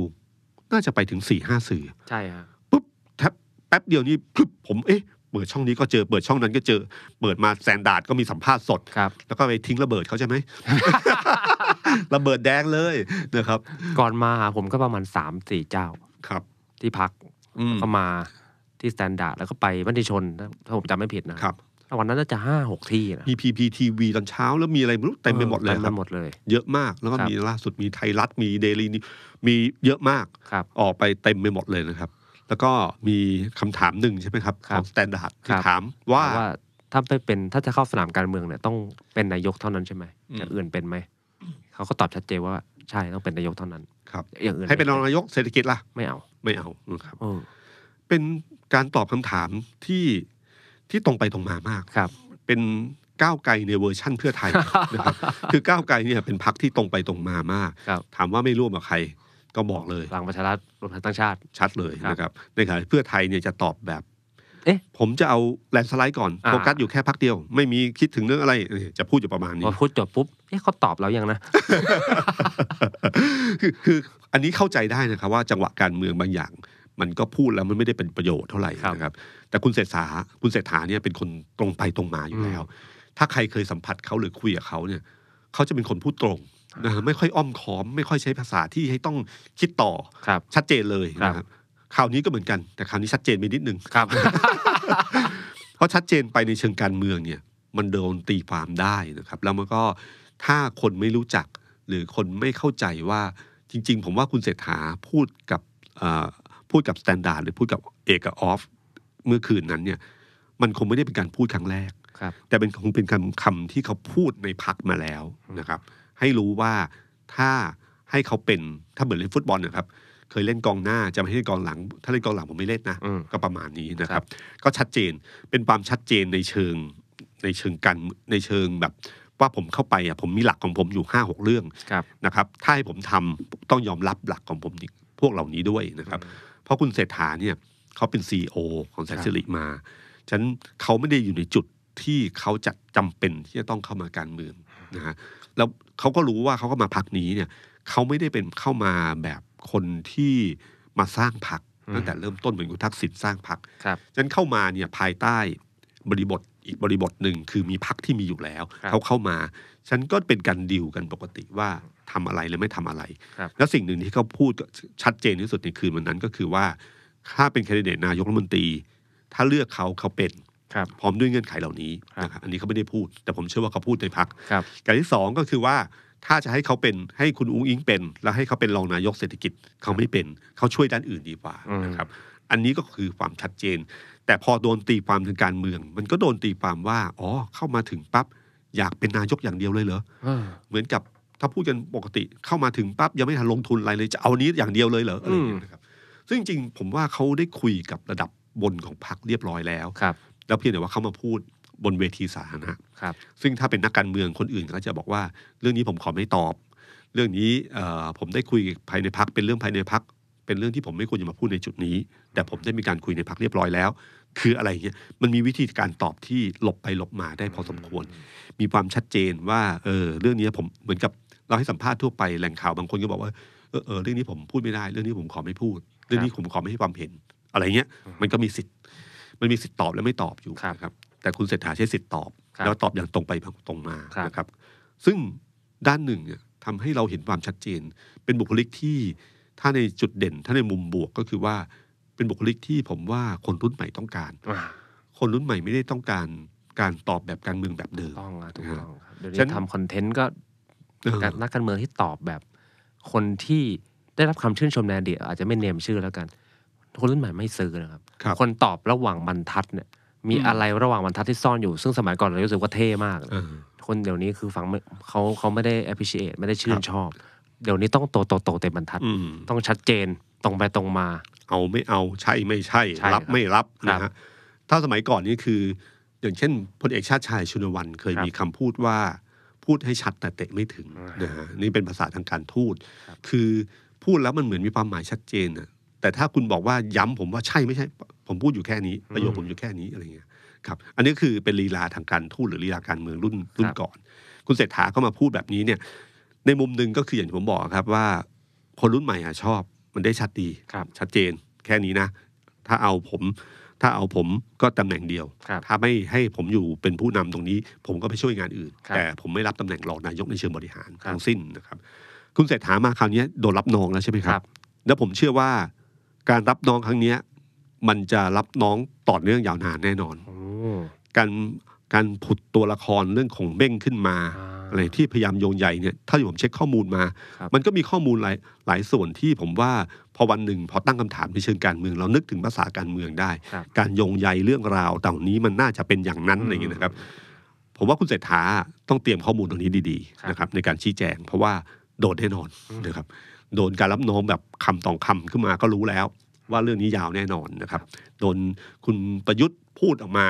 น่าจะไปถึงสี่ห้าสื่อใช่ฮะปุ๊บแทบแป๊บเดียวนี้ปุ๊บผมเอ๊ะเปิดช่องนี้ก็เจอเปิดช่องนั้นก็เจอ เปิดมาแซนดาร์ดก็มีสัมภาษณ์สดครับ แล้วก็ไปทิ้งระเบิดเขาใช่ไหมระเบิดแดงเลยนะครับ ก่อนมาผมก็ประมาณสามสี่เจ้าครับ ที่พักเข้ามาที่แซนดาร์ดแล้วก็ไปัมติชนถ้าผมจำไม่ผิดนะครับวันนั้นน่าจะห้าหกที่นะมีพีพีทีวีตอนเช้าแล้วมีอะไรไม่รู้เต็มไปหมดเลยเต็มไปหมดเลย เยอะมากแล้วก็มีล่าสุดมีไทยรัฐมีเดลีนีมีเยอะมากออกไปเต็มไปหมดเลยนะครับ แล้วก็มีคำถามหนึ่งใช่ไหมครับของสแตนดาร์ดที่ถามว่าถ้าไปเป็นถ้าจะเข้าสนามการเมืองเนี่ยต้องเป็นนายกเท่านั้นใช่ไหมอย่างอื่นเป็นไหมเขาก็ตอบชัดเจนว่าใช่ต้องเป็นนายกเท่านั้นครับอย่างอื่นให้เป็นรองนายกเศรษฐกิจล่ะไม่เอาไม่เอาครับเป็นการตอบคำถามที่ที่ตรงไปตรงมามากครับ เป็นก้าวไกลในเวอร์ชั่นเพื่อไทยนะครับ คือก้าวไกลเนี่ยเป็นพักที่ตรงไปตรงมามากถามว่าไม่ร่วมกับใครก็บอกเลยพลังประชารัฐรวมไ้ยตั้งชาติชัดเลยนะครับในขณะเพื่อไทยเนี่ยจะตอบแบบเอ๊ะผมจะเอาแลนสไลด์ก่อนโฟกัสอยู่แค่พักเดียว ไม่มีคิดถึงเรื่องอะไรจะพูดอยู่ประมาณนี้พอพูดจบปุ๊บเอ๊ะเขาตอบแล้วยังนะคือคืออันนี้เข้าใจได้นะครับ ว่าจังหวะการเมืองบางอย่าง มันก็พูดแล้วมันไม่ได้เป็นประโยชน์เท่าไหร่นะครับ แต่คุณเศรษฐาคุณเศรษฐาเนี่ยเป็นคนตรงไปตรงมาอยู่แล้ว ถ้าใครเคยสัมผัสเขาหรือคุยกับเขาเนี่ยเขาจะเป็นคนพูดตรงไม่ค่อยอ้อมขอมไม่ค่อยใช้ภาษาที่ให้ต้องคิดต่อ ชัดเจนเลยนะครับ คราวนี้ก็เหมือนกันแต่คราวนี้ชัดเจนไปนิดนึง ครับ เพราะชัดเจนไปในเชิงการเมืองเนี่ย มันโดนตีความได้นะครับแล้วมันก็ถ้าคนไม่รู้จัก หรือคนไม่เข้าใจว่าจริง ๆ ผมว่าคุณเศรษฐาพูดกับพูดกับสแตนดาร์ดหรือพูดกับเอกออฟเมื่อคืนนั้นเนี่ย มันคงไม่ได้เป็นการพูดครั้งแรกแต่เป็นคงเป็นคำคำที่เขาพูดในพักมาแล้วนะครับให้รู้ว่าถ้าให้เขาเป็นถ้าเหมือนเล่นฟุตบอลนะครับ เคยเล่นกองหน้าจะไม่ให้กองหลัง ถ้าเล่นกองหลังผมไม่เล่นนะ ก็ประมาณนี้นะครับ ก็ชัดเจนเป็นความชัดเจนในเชิงในเชิงการในเชิงแบบ ว่าผมเข้าไปอ่ะผมมีหลักของผมอยู่ห้าหกเรื่องนะครับ ถ้าให้ผมทำต้องยอมรับหลักของผมพวกเหล่านี้ด้วยนะครับ เพราะคุณเศรษฐาเนี่ยเขาเป็นซีอของแสนสิริมา ฉะนั้นเขาไม่ได้อยู่ในจุดที่เขาจะจำเป็นที่จะต้องเข้ามาการเมืองนะฮะแล้วเขาก็รู้ว่าเขาก็มาพักนี้เนี่ยเขาไม่ได้เป็นเข้ามาแบบคนที่มาสร้างพักตั้งแต่เริ่มต้นเหมือนคุณทักษิณสร้างพักครับฉะนั้นเข้ามาเนี่ยภายใต้บริบทอีกบริบทหนึ่งคือมีพักที่มีอยู่แล้วเขาเข้ามา ฉันก็เป็นการดิวกันปกติว่าทำอะไรและไม่ทำอะไร แล้วสิ่งหนึ่งที่เขาพูดชัดเจนที่สุดในคืนวันนั้นก็คือว่าถ้าเป็นแคนดิเดตนายกรัฐมนตรี ถ้าเลือกเขาเขาเป็นครับพร้อมด้วยเงื่อนไขเหล่านี้ อันนี้เขาไม่ได้พูด แต่ผมเชื่อว่าเขาพูดในพักการที่สองก็คือว่าถ้าจะให้เขาเป็นให้คุณอุ้งอิงเป็น แล้วให้เขาเป็นรองนายกเศรษฐกิจเขาไม่เป็น เขาช่วยด้านอื่นดีกว่านะครับ อันนี้ก็คือความชัดเจน แต่พอโดนตีความทางการเมือง มันก็โดนตีความว่า อ๋อเข้ามาถึงปั๊บอยากเป็นนายกอย่างเดียวเลยเหรอเหมือนกับถ้าพูดกันปกติเข้ามาถึงปั๊บยังไม่ทันลงทุนอะไรเลยจะเอานี้อย่างเดียวเลยเหรออะไรอย่างเงี้ยนะครับ ซึ่งจริงผมว่าเขาได้คุยกับระดับบนของพรรคเรียบร้อยแล้วแล้วเพียงแต่ว่าเขามาพูดบนเวทีสาธารณะ ครับ ซึ่งถ้าเป็นนักการเมืองคนอื่นเขาจะบอกว่า เรื่องนี้ผมขอไม่ตอบ เรื่องนี้ผมได้คุยภายในพักเป็นเรื่องภายในพัก เป็นเรื่องที่ผมไม่ควรจะมาพูดในจุดนี้ แต่ผมได้มีการคุยในพักเรียบร้อยแล้ว คืออะไรเงี้ย มันมีวิธีการตอบที่หลบไปหลบมาได้พอสมควร มีความชัดเจนว่าเออเรื่องนี้ผมเหมือนกับเราให้สัมภาษณ์ทั่วไปแหล่งข่าวบางคนก็บอกว่าเออเรื่องนี้ผมพูดไม่ได้ เรื่องนี้ผมขอไม่พูด เรื่องนี้ผมขอไม่ให้ความเห็น อะไรเงี้ยมันก็มีสิทธิมันมีสิทธิ์ตอบและไม่ตอบอยู่ ครับ แต่คุณเศรษฐาใช้สิทธิ์ตอบ แล้วตอบอย่างตรงไปตรงมานะครับ ซึ่งด้านหนึ่งเนี่ยทำให้เราเห็นความชัดเจนเป็นบุคลิกที่ ถ้าในจุดเด่น ถ้าในมุมบวกก็คือว่าเป็นบุคลิกที่ผมว่าคนรุ่นใหม่ต้องการ คนรุ่นใหม่ไม่ได้ต้องการการตอบแบบการเมืองแบบเดิมต้องถูกต้องครับฉันทำคอนเทนต์ก็ นักการเมืองที่ตอบแบบ คนที่ได้รับคำาชื่นชมในอดีตอาจจะไม่เนมชื่อแล้วกันคนรุ่นใหม่ไม่ซื้อนะครับคคนตอบระหว่างบรรทัดเนี่ย มีอะไรระหว่างบรรทัดที่ซ่อนอยู่ซึ่งสมัยก่อนเรารู้สึกว่าเท่มากคนเดี๋ยวนี้คือฟังเขาเขาไม่ได้ appreciate ไม่ได้ชื่นชอบเดี๋ยวนี้ต้องโตโตโตเต็มบรรทัดต้องชัดเจนตรงไปตรงมา เอาไม่เอาใช่ไม่ใช่ รับ ไม่รับนะฮะถ้าสมัยก่อนนี่คืออย่างเช่นพลเอกชาติชายชุนวันเคยมีคำพูดว่า พูดให้ชัดแต่เตะไม่ถึงนะฮะนี่เป็นภาษาทางการทูตคือพูดแล้วมันเหมือนมีความหมายชัดเจนอะแต่ถ้าคุณบอกว่าย้ำผมว่าใช่ไม่ใช่ ผมพูดอยู่แค่นี้ประโยคผมอยู่แค่นี้อะไรเงี้ยครับอันนี้คือเป็นลีลาทางการทูตหรือลีลาการเมืองรุ่นรุ่นก่อน คุณเศรษฐาก็มาพูดแบบนี้เนี่ย ในมุมหนึ่งก็คืออย่างที่ผมบอกครับว่าคนรุ่นใหม่ชอบมันได้ชัดดีชัดเจนแค่นี้นะ ถ้าเอาผม ถ้าเอาผมก็ตำแหน่งเดียว ถ้าไม่ให้ผมอยู่เป็นผู้นำตรงนี้ ผมก็ไปช่วยงานอื่น แต่ผมไม่รับตำแหน่งรองนายกในเชิงบริหารทั้งสิ้นนะครับ คุณเศรษฐามาคราวนี้โดนรับนองแล้วใช่ไหมครับ แล้วผมเชื่อว่าการรับน้องครั้งนี้มันจะรับน้องต่อเนื่องยาวนานแน่นอนการการผุดตัวละครเรื่องของเบ้งขึ้นมาอะไรที่พยายามโยงใหญ่เนี่ยถ้าผมเช็คข้อมูลมา มันก็มีข้อมูลหลายหลายส่วนที่ ผมว่าพอวันหนึ่งพอตั้งคำถามในเชิงการเมืองเรานึกถึงภาษาการเมืองได้ การโยงใยเรื่องราวต่านี้มันน่าจะเป็นอย่างนั้นอะไรอย่างนี้นะครับ ผมว่าคุณเศรษฐาต้องเตรียมข้อมูลตรงนี้ดี ๆ นะครับ ในการชี้แจงเพราะว่าโดดแน่นอนนะครับโดนการรับน้องแบบคำต่อคำขึ้นมาก็รู้แล้ว ว่าเรื่องนี้ยาวแน่นอนนะครับโดนคุณประยุทธ์พูดออกมา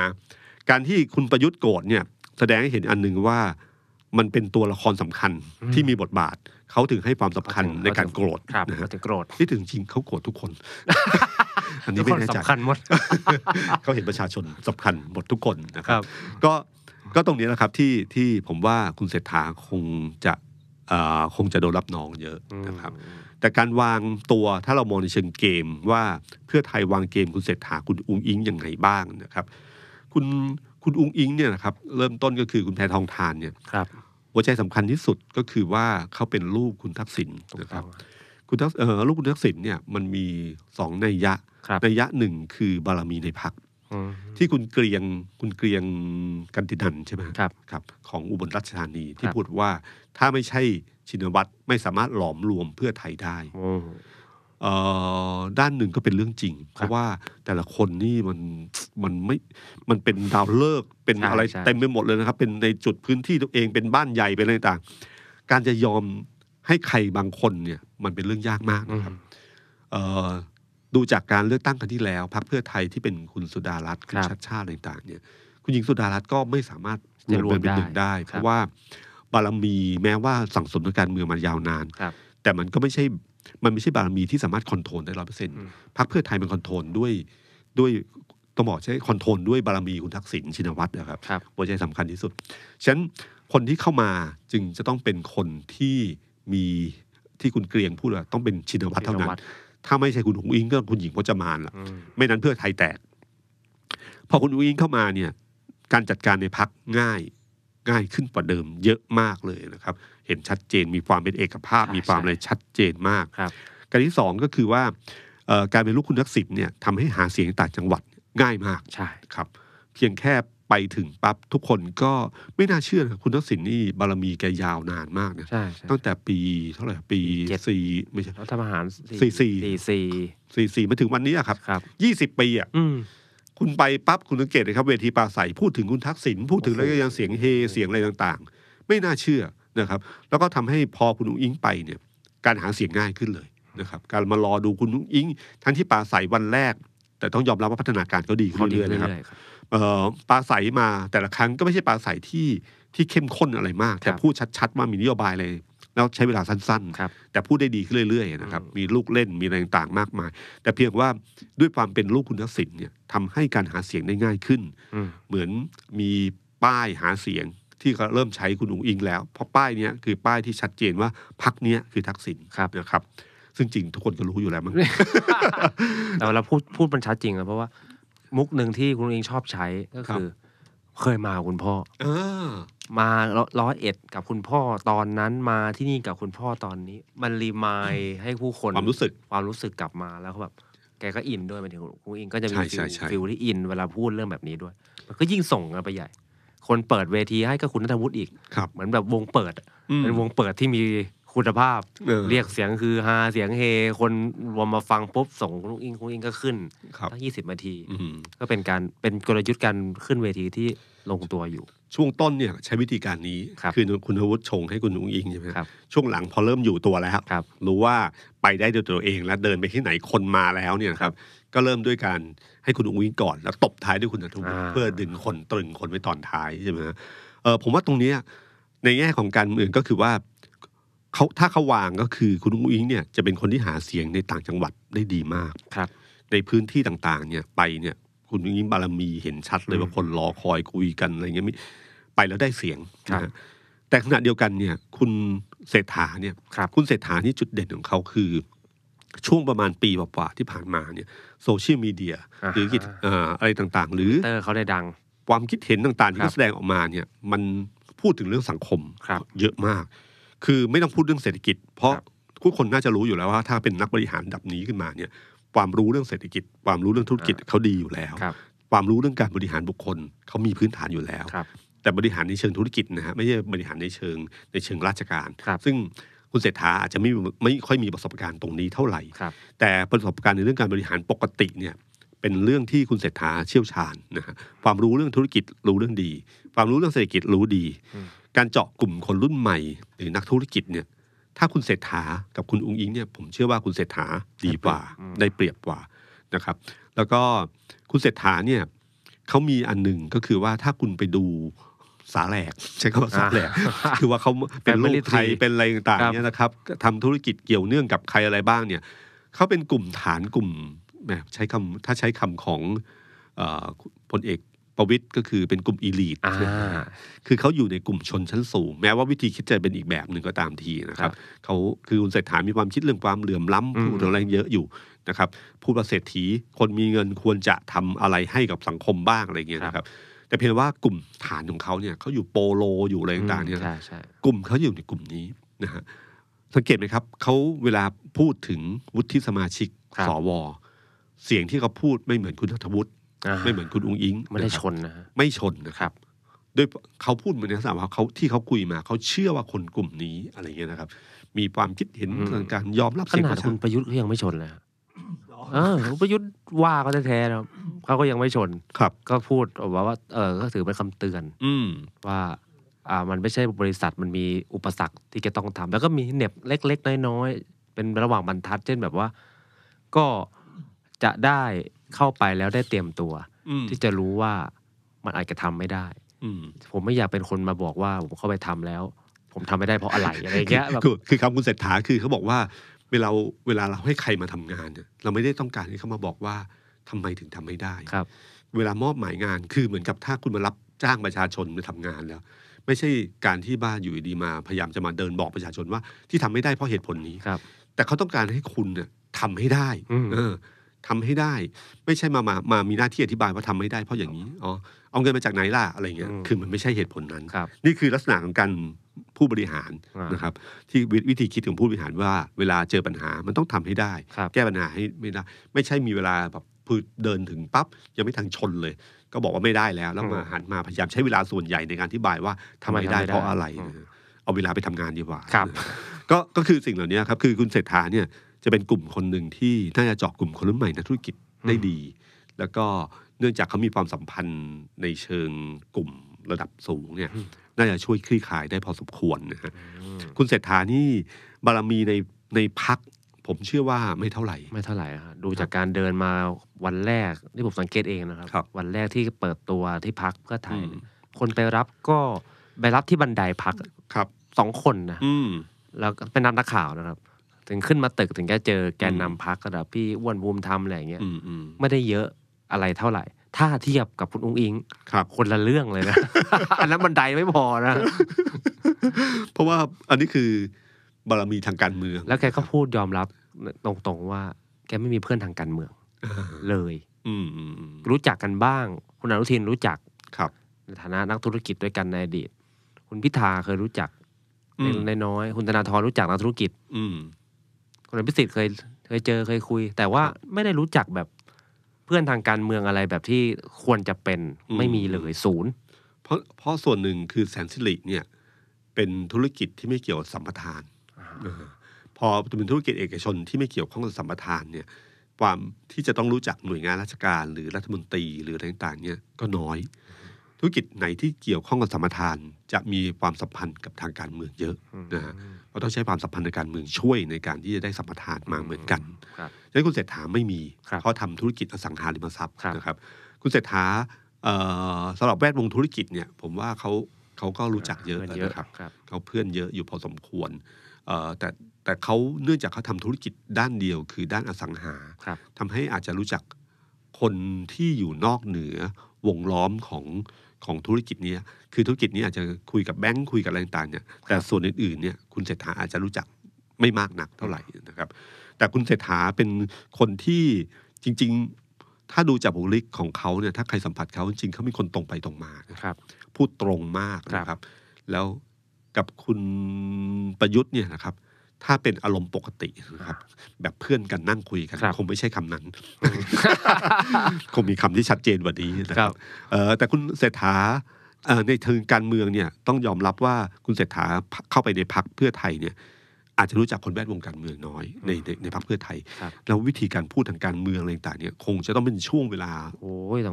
การที่คุณประยุทธ์โกรธเนี่ย แสดงให้เห็นอันหนึ่งว่า มันเป็นตัวละครสำคัญที่มีบทบาทเขาถึงให้ความสำคัญในการโกรธนะฮะโกรธที่ถึงจริงเขาโกรธทุกคน อันนี้ไม่แน่ใจสำคัญหมดเขาเห็นประชาชนสำคัญหมดทุกคนนะครับ ก็ก็ตรงนี้นะครับที่ที่ผมว่าคุณเศรษฐาคงจะคงจะโดนรับน้องเยอะนะครับแต่การวางตัวถ้าเรามองในเชิงเกมว่าเพื่อไทยวางเกมคุณเศรษฐาคุณ อุ้งอิงยังไงบ้างนะครับ คุณคุณ อุ้งอิงเนี่ยนะครับเริ่มต้นก็คือคุณแพทองทานเนี่ยหัวใจสำคัญที่สุดก็คือว่าเขาเป็นลูกคุณทักษิณนะครับคุณทักษิลูกคุณทักษิณเนี่ยมันมีสองนัยยะ นัยยะหนึ่งคือบารมีในพักที่คุณเกรียงคุณเกรียงกันตินันใช่ไหมครับ ครับ ของอุบลรัชธานีที่พูดว่าถ้าไม่ใช่ชินวัตรไม่สามารถหลอมรวมเพื่อไทยได้ด้านหนึ่งก็เป็นเรื่องจริง เพราะว่าแต่ละคนนี่มันมันไม่มันเป็นดาวเลิกเป็นอะไรเต็มไปหมดเลยนะครับ เป็นในจุดพื้นที่ตัวเองเป็นบ้านใหญ่เป็นอะไรต่าง การจะยอมให้ใครบางคนเนี่ยมันเป็นเรื่องยากมากนะครับดูจากการเลือกตั้งครั้งที่แล้ว พรรคเพื่อไทยที่เป็นคุณสุดารัตน์คุณชัดชาติต่าง ๆเนี่ย คุณหญิงสุดารัตน์ก็ไม่สามารถจะรวมเป็นหนึ่งได้ เพราะว่าบารมีแม้ว่าสั่งสมทางการเมืองมายาวนาน แต่มันก็ไม่ใช่มันไม่ใช่บารมีที่สามารถคอนโทรลได้ร้อยเปอร์เซ็นต์พรรคเพื่อไทยมันคอนโทรลด้วยด้วยต้องบอกใช้คอนโทรลด้วยบารมีคุณทักษิณชินวัตรนะครับหัวใจสำคัญที่สุดฉะนั้นคนที่เข้ามาจึงจะต้องเป็นคนที่มีที่คุณเกรียงพูดว่าต้องเป็นชินวัตรเท่านั้นถ้าไม่ใช่คุณอุ้งอิงก็คุณหญิงพจมานล่ะไม่นั้นเพื่อไทยแตก พอคุณอุ้งอิงเข้ามาเนี่ยการจัดการในพักง่ายง่ายขึ้นกว่าเดิมเยอะมากเลยนะครับ เห็นชัดเจนมีความเป็นเอกภาพ มีความอะไร ชัดเจนมากครับการที่สองก็คือว่าการเป็นลูกคุณทักษิณเนี่ยทำให้หาเสียงต่างจังหวัดง่ายมากใช่ครับเพียงแค่ไปถึงปั๊บทุกคนก็ไม่น่าเชื่อนะคุณทักษิณนี่ บารมีแกยาวนานมากนะใช่ตั้งแต่ปีเท่าไหร่ปีเจ็ดสี่ไม่ใช่รัฐประหารสี่สี่สี่สี่สี่มาถึงวันนี้อะครับยี่สิบปีอ่ะคุณไปปั๊บคุณสังเกตเลยครับ เวทีปราศัยพูดถึงคุณทักษิณพูดถึงแล้วก็ยังเสียงเฮเสียงอะไรต่างๆ ไม่น่าเชื่อนะครับ แล้วก็ทำให้พอคุณอุ้งอิงไปเนี่ย การหาเสียงง่ายขึ้นเลยนะครับ การมารอดูคุณอุ้งอิงทั้งที่ปราศัยวันแรก แต่ต้องยอมรับว่าพัฒนาการก็ดีขึ้นเรื่อยๆนะครับปลาใสมาแต่ละครั้งก็ไม่ใช่ปลาใสที่ที่เข้มข้นอะไรมาก แต่พูดชัดๆว่ามีนโยบายเลย แล้วใช้เวลาสั้นๆแต่พูดได้ดีขึ้นเรื่อยๆ นะครับมีลูกเล่นมีอะไรต่างๆมากมาย แต่เพียงว่าด้วยความเป็นลูกคุณทักษิณเนี่ยทำให้การหาเสียงได้ง่ายขึ้นเหมือนมีป้ายหาเสียงที่เขาเริ่มใช้คุณอุ๋งอิง แล้วเพราะป้ายนี้คือป้ายที่ชัดเจนว่าพักเนี้ยคือทักษิณนะครับ ซึ่งจริงทุกคนก็รู้อยู่แล้วมั้งแต่เราพูดพูดมันชัดจริงอะเพราะว่ามุกหนึ่งที่คุณเองชอบใช้ก็คือ เคยมาคุณพ่อมาร้อยเอ็ดกับคุณพ่อตอนนั้นมาที่นี่กับคุณพ่อตอนนี้มันรีมายให้ผู้คนความรู้สึกความรู้สึกกลับมาแล้วแบบแกก็อินด้วยไมาถึงคุณอิงก็จะมีฟิลที่อินเวลาพูดเรื่องแบบนี้ด้วย มันก็ยิ่งส่งกันไปใหญ่ คนเปิดเวทีให้ก็คุณนัทวุฒิอีกเหมือนแบบวงเปิดเป็นวงเปิดที่มีคุณภาพเออเรียกเสียงคือฮาเสียงเฮ คนรวมมาฟังปุ๊บส่งลุงอิงลุงอิงก็ขึ้นครับยี่สิบนาที ก็เป็นการเป็นกลยุทธ์การขึ้นเวทีที่ลงตัวอยู่ ช่วงต้นเนี่ยใช้วิธีการนี้ คือคุณธวุฒิชงให้คุณอุ้งอิงใช่ไหมครับช่วงหลังพอเริ่มอยู่ตัวแล้วครับ รู้ว่าไปได้ด้วยตัวเองแล้วเดินไปที่ไหนคนมาแล้วเนี่ยครับ ก็เริ่มด้วยการให้คุณอุ้งอิงก่อนแล้วตบท้ายด้วยคุณธวุฒิเพื่อดึงคนตรึงคนไปตอนท้ายใช่ไหมเออผมว่าตรงเนี้ยในแง่ของการเมืองก็คือว่าเขาถ้าเขาวางก็คือคุณอุ้งอิงเนี่ยจะเป็นคนที่หาเสียงในต่างจังหวัดได้ดีมากครับ ในพื้นที่ต่างๆเนี่ยไปเนี่ยคุณอุ้งอิงบารมีเห็นชัดเลยว่าคนรอคอยคุยกันอะไรเงี้ยไปแล้วได้เสียงับแต่ขณะเดียวกันเนี่ยคุณเศรษฐาเนี่ยคคุณเศรษฐานี่จุดเด่นของเขาคือ ช่วงประมาณปีกว่าที่ผ่านมาเนี่ยโซเชียลมีเดียหรือกิจอะไรต่างๆ หรือเขาได้ดังความคิดเห็นต่างๆที่เขาแสดงออกมาเนี่ยมันพูดถึงเรื่องสังคมเยอะมากคือไม่ต้องพูดเรื่องเศรษฐกิจ เพราะผู้คนน่าจะรู้อยู่แล้วว่า ถ้าเป็นนักบริหารดับนี้ขึ้นมาเนี่ยความรู้เรื่องเศรษฐกิจ ความรู้เรื่องธุรกิจเขาดีอยู่แล้วความรู้เรื่องการบริหารบุคคลเขามีพื้นฐานอยู่แล้วแต่บริหารในเชิงธุรกิจนะฮะไม่ใช่บริหารในเชิงในเชิงราชการซึ่งคุณเศรษฐาอาจจะไม่ไม่ค่อยมีประสบการณ์ตรงนี้เท่าไหร่แต่ประสบการณ์ในเรื่องการบริหารปกติเนี่ยเป็นเรื่องที่คุณเศรษฐาเชี่ยวชาญนะฮะความรู้เรื่องธุรกิจรู้เรื่องดี ความรู้เรื่องเศรษฐกิจรู้ดีการเจาะกลุ่มคนรุ่นใหม่หรือนักธุรกิจเนี่ยถ้าคุณเศรษฐากับคุณอุ้งอิงเนี่ยผมเชื่อว่าคุณเศรษฐาดีกว่าได้เปรียบกว่านะครับ แล้วก็คุณเศรษฐาเนี่ยเขามีอันหนึ่งก็คือว่าถ้าคุณไปดูสาแหลก ใช้คำว่าสาแหลกคือว่าเขาเป็นลูกไทยเป็นอะไรต่างๆเนี่ยนะครับทำธุรกิจเกี่ยวเนื่องกับใครอะไรบ้างเนี่ยเขาเป็นกลุ่มฐานกลุ่มแบบใช้คำถ้าใช้คำของพลเอกประวิทย์ก็คือเป็นกลุ่ม อีลีทคือเขาอยู่ในกลุ่มชนชั้นสูง แม้ว่าวิธีคิดจะเป็นอีกแบบหนึ่งก็ตามทีนะครับ เขาคือคุณเศรษฐา มีความคิดเรื่องความเหลื่อมล้ำพูดอะไรเยอะอยู่นะครับผู้ประเศรษฐี คนมีเงินควรจะทำอะไรให้กับสังคมบ้างอะไรเงี้ยนะครับ แต่เพียงว่ากลุ่มฐานของเขาเนี่ยเขาอยู่โปโลอยู่อะไรต่าง ๆเนี่ยกลุ่มเขาอยู่ในกลุ่มนี้นะฮะ สังเกตไหมครับเขาเวลาพูดถึงวุฒิสมาชิก สว เสียงที่เขาพูดไม่เหมือนคุณธทวุฒิไม่เหมือนคุณอุ้งอิงไม่ได้ชนนะไม่ชนนะครับด้วยเขาพูดเหมือนในสามว่าเขาที่เขาคุยมาเขาเชื่อว่าคนกลุ่มนี้อะไรเงี้ยนะครับ มีความคิดเห็นทางการยอมรับขนาดคุณประยุทธ์ก็ยังไม่ชนเลยเออประยุทธ์ว่าก็แท้ๆนะเขาก็ยังไม่ชน ครับ ก็พูดบอกว่าเออก็ถือเป็นคำเตือน อืว่า อ่ามันไม่ใช่บริษัทมันมีอุปสรรคที่จะต้องทำแล้วก็มีเน็บเล็ก ๆน้อยๆเป็นระหว่างบรรทัดเช่น แบบว่า ก็จะได้เข้าไปแล้วได้เตรียมตัว ที่จะรู้ว่ามันอาจจะทำไม่ได้ อืผมไม่อยากเป็นคนมาบอกว่า ผมเข้าไปทำแล้ว ผมทำไม่ได้เพราะอะไรอะไรเงี้ยคือ คือคำคุณเศรษฐาคือเขาบอกว่า เวลาเวลาเราให้ใครมาทำงานเนี่ยเราไม่ได้ต้องการให้เขามาบอกว่าทำไมถึงทำไม่ได้ครับ เวลามอบหมายงานคือเหมือนกับถ้าคุณมารับจ้างประชาชนมาทำงานแล้ว ไม่ใช่การที่บ้านอยู่ดีมาพยายามจะมาเดินบอกประชาชนว่าที่ทำไม่ได้เพราะเหตุผลนี้ครับ แต่เขาต้องการให้คุณเนี่ยทำให้ได้เออทำให้ได้ไม่ใช่มามา มามีหน้าที่อธิบายว่าทำไม่ได้เพราะอย่างนี้อ๋อเอาเงินมาจากไหนล่ะอะไรเงี้ย คือมันไม่ใช่เหตุผลนั้น นี่คือลักษณะของการผู้บริหารนะครับ ที่วิธีคิดของผู้บริหารว่าเวลาเจอปัญหามันต้องทำให้ได้แก้ปัญหาให้ ไม่ได้ไม่ใช่มีเวลาแบบพืดเดินถึงปั๊บยังไม่ทันชนเลย ก็บอกว่าไม่ได้แล้วแล้วมาหันมาพยายามใช้เวลาส่วนใหญ่ในการอธิบายว่าทำไมได้เพราะอะไรเอาเวลาไปทำงานดีกว่าครับก็ก็คือสิ่งเหล่านี้ครับคือคุณเศรษฐาเนี่ยจะเป็นกลุ่มคนหนึ่งที่ น่าจะเจาะกลุ่มคนรุ่นใหม่นักธุรกิจได้ดี แล้วก็เนื่องจากเขามีความสัมพันธ์ในเชิงกลุ่มระดับสูงเนี่ยน่าจะช่วยคลี่คลายได้พอสมควรนะฮะคุณเศรษฐานี่บารมีในในพัก ผมเชื่อว่าไม่เท่าไหร่ไม่เท่าไหร่ครับดูจากการเดินมาวันแรกที่ผมสังเกตเองนะครับรบวันแรกที่เปิดตัวที่พักเพื่อไทย คนไปรับก็ไปรับที่บันไดพักครับสองคนนะแล้วเป็นนักข่าวนะครับถึงขึ้นมาตึกถึงแกเจอแกนนำพักระดับพี่อ้วนบูมทำอะไรอย่างเงี้ยไม่ได้เยอะอะไรเท่าไหร่ ถ้าเทียบกับคุณอุ้งอิงครับคนละเรื่องเลยนะ อันนั้นบันไดไม่พอนะ เพราะว่าอันนี้คือบารมีทางการเมือง แล้วแกก็พูดยอมรับตรงๆว่า แกไม่มีเพื่อนทางการเมืองเลย อืรู้จักกันบ้าง คุณอนุทินรู้จัก ครับ ในฐานะนักธุรกิจด้วยกันในอดีตคุณพิธาเคยรู้จักในน้อยคุณธนาธรรู้จักนักธุรกิจ อืคุณพิสิทธิ์เคยเคยเจอเคยคุย แต่ว่าไม่ได้รู้จักแบบเพื่อนทางการเมืองอะไรแบบที่ควรจะเป็นไม่มีเลยศูนย์เพราะเพราะส่วนหนึ่งคือแสนสิริเนี่ยเป็นธุรกิจที่ไม่เกี่ยวสัมปทานพอจะเป็นธุรกิจเอกชนที่ไม่เกี่ยวข้องกับสัมปทานเนี่ย ความที่จะต้องรู้จักหน่วยงานราชการหรือรัฐมนตรีหรืออะไรต่างๆ เนี่ยก็น้อย ธุรกิจไหนที่เกี่ยวข้องกับสัมปทานจะมีความสัมพันธ์กับทางการเมืองเยอะนะฮะก็ต้องใช้ความสัมพันธ์ในการเมืองช่วยในการที่จะได้สัมปทานมาเหมือนกันดังนั้นคุณเศรษฐาไม่มีเพราะทำธุรกิจอสังหาริมทรัพย์นะครับ คุณเศรษฐาสำหรับแวดวงธุรกิจเนี่ย ผมว่าเขาเขาก็รู้จักเยอะนะครับเขาเพื่อนเยอะอยู่พอสมควรแต่แต่เขาเนื่องจากเขาทำธุรกิจด้านเดียวคือด้านอสังหาทำให้อาจจะรู้จักคนที่อยู่นอกเหนือวงล้อมของของธุรกิจนี้คือธุรกิจนี้อาจจะคุยกับแบงค์คุยกับอะไรต่างๆเนี่ยแต่ส่วนอื่นๆเนี่ยคุณเศรษฐาอาจจะรู้จักไม่มากนักเท่าไหร่นะครับ แต่คุณเศรษฐาเป็นคนที่จริง ๆ ถ้าดูจากบุคลิกของเขาเนี่ยถ้าใครสัมผัสเขาจริงๆเขาเป็นคนตรงไปตรงมานะครับพูดตรงมากนะครับ แล้วกับคุณประยุทธ์เนี่ยนะครับถ้าเป็นอารมณ์ปกตินะครับ แบบเพื่อนกันนั่งคุยกันคงไม่ใช่คำนั้น คงมีคำที่ชัดเจนกว่านี้นะครับแต่คุณเศรษฐาในเชิงการเมืองเนี่ยต้องยอมรับว่าคุณเศรษฐาเข้าไปในพักเพื่อไทยเนี่ย อาจจะรู้จักคนแวดวงการเมืองน้อยในในในพักเพื่อไทยแล้ววิธีการพูดทางการเมืองอะไรต่างเนี่ย คงจะต้องเป็นช่วงเวลา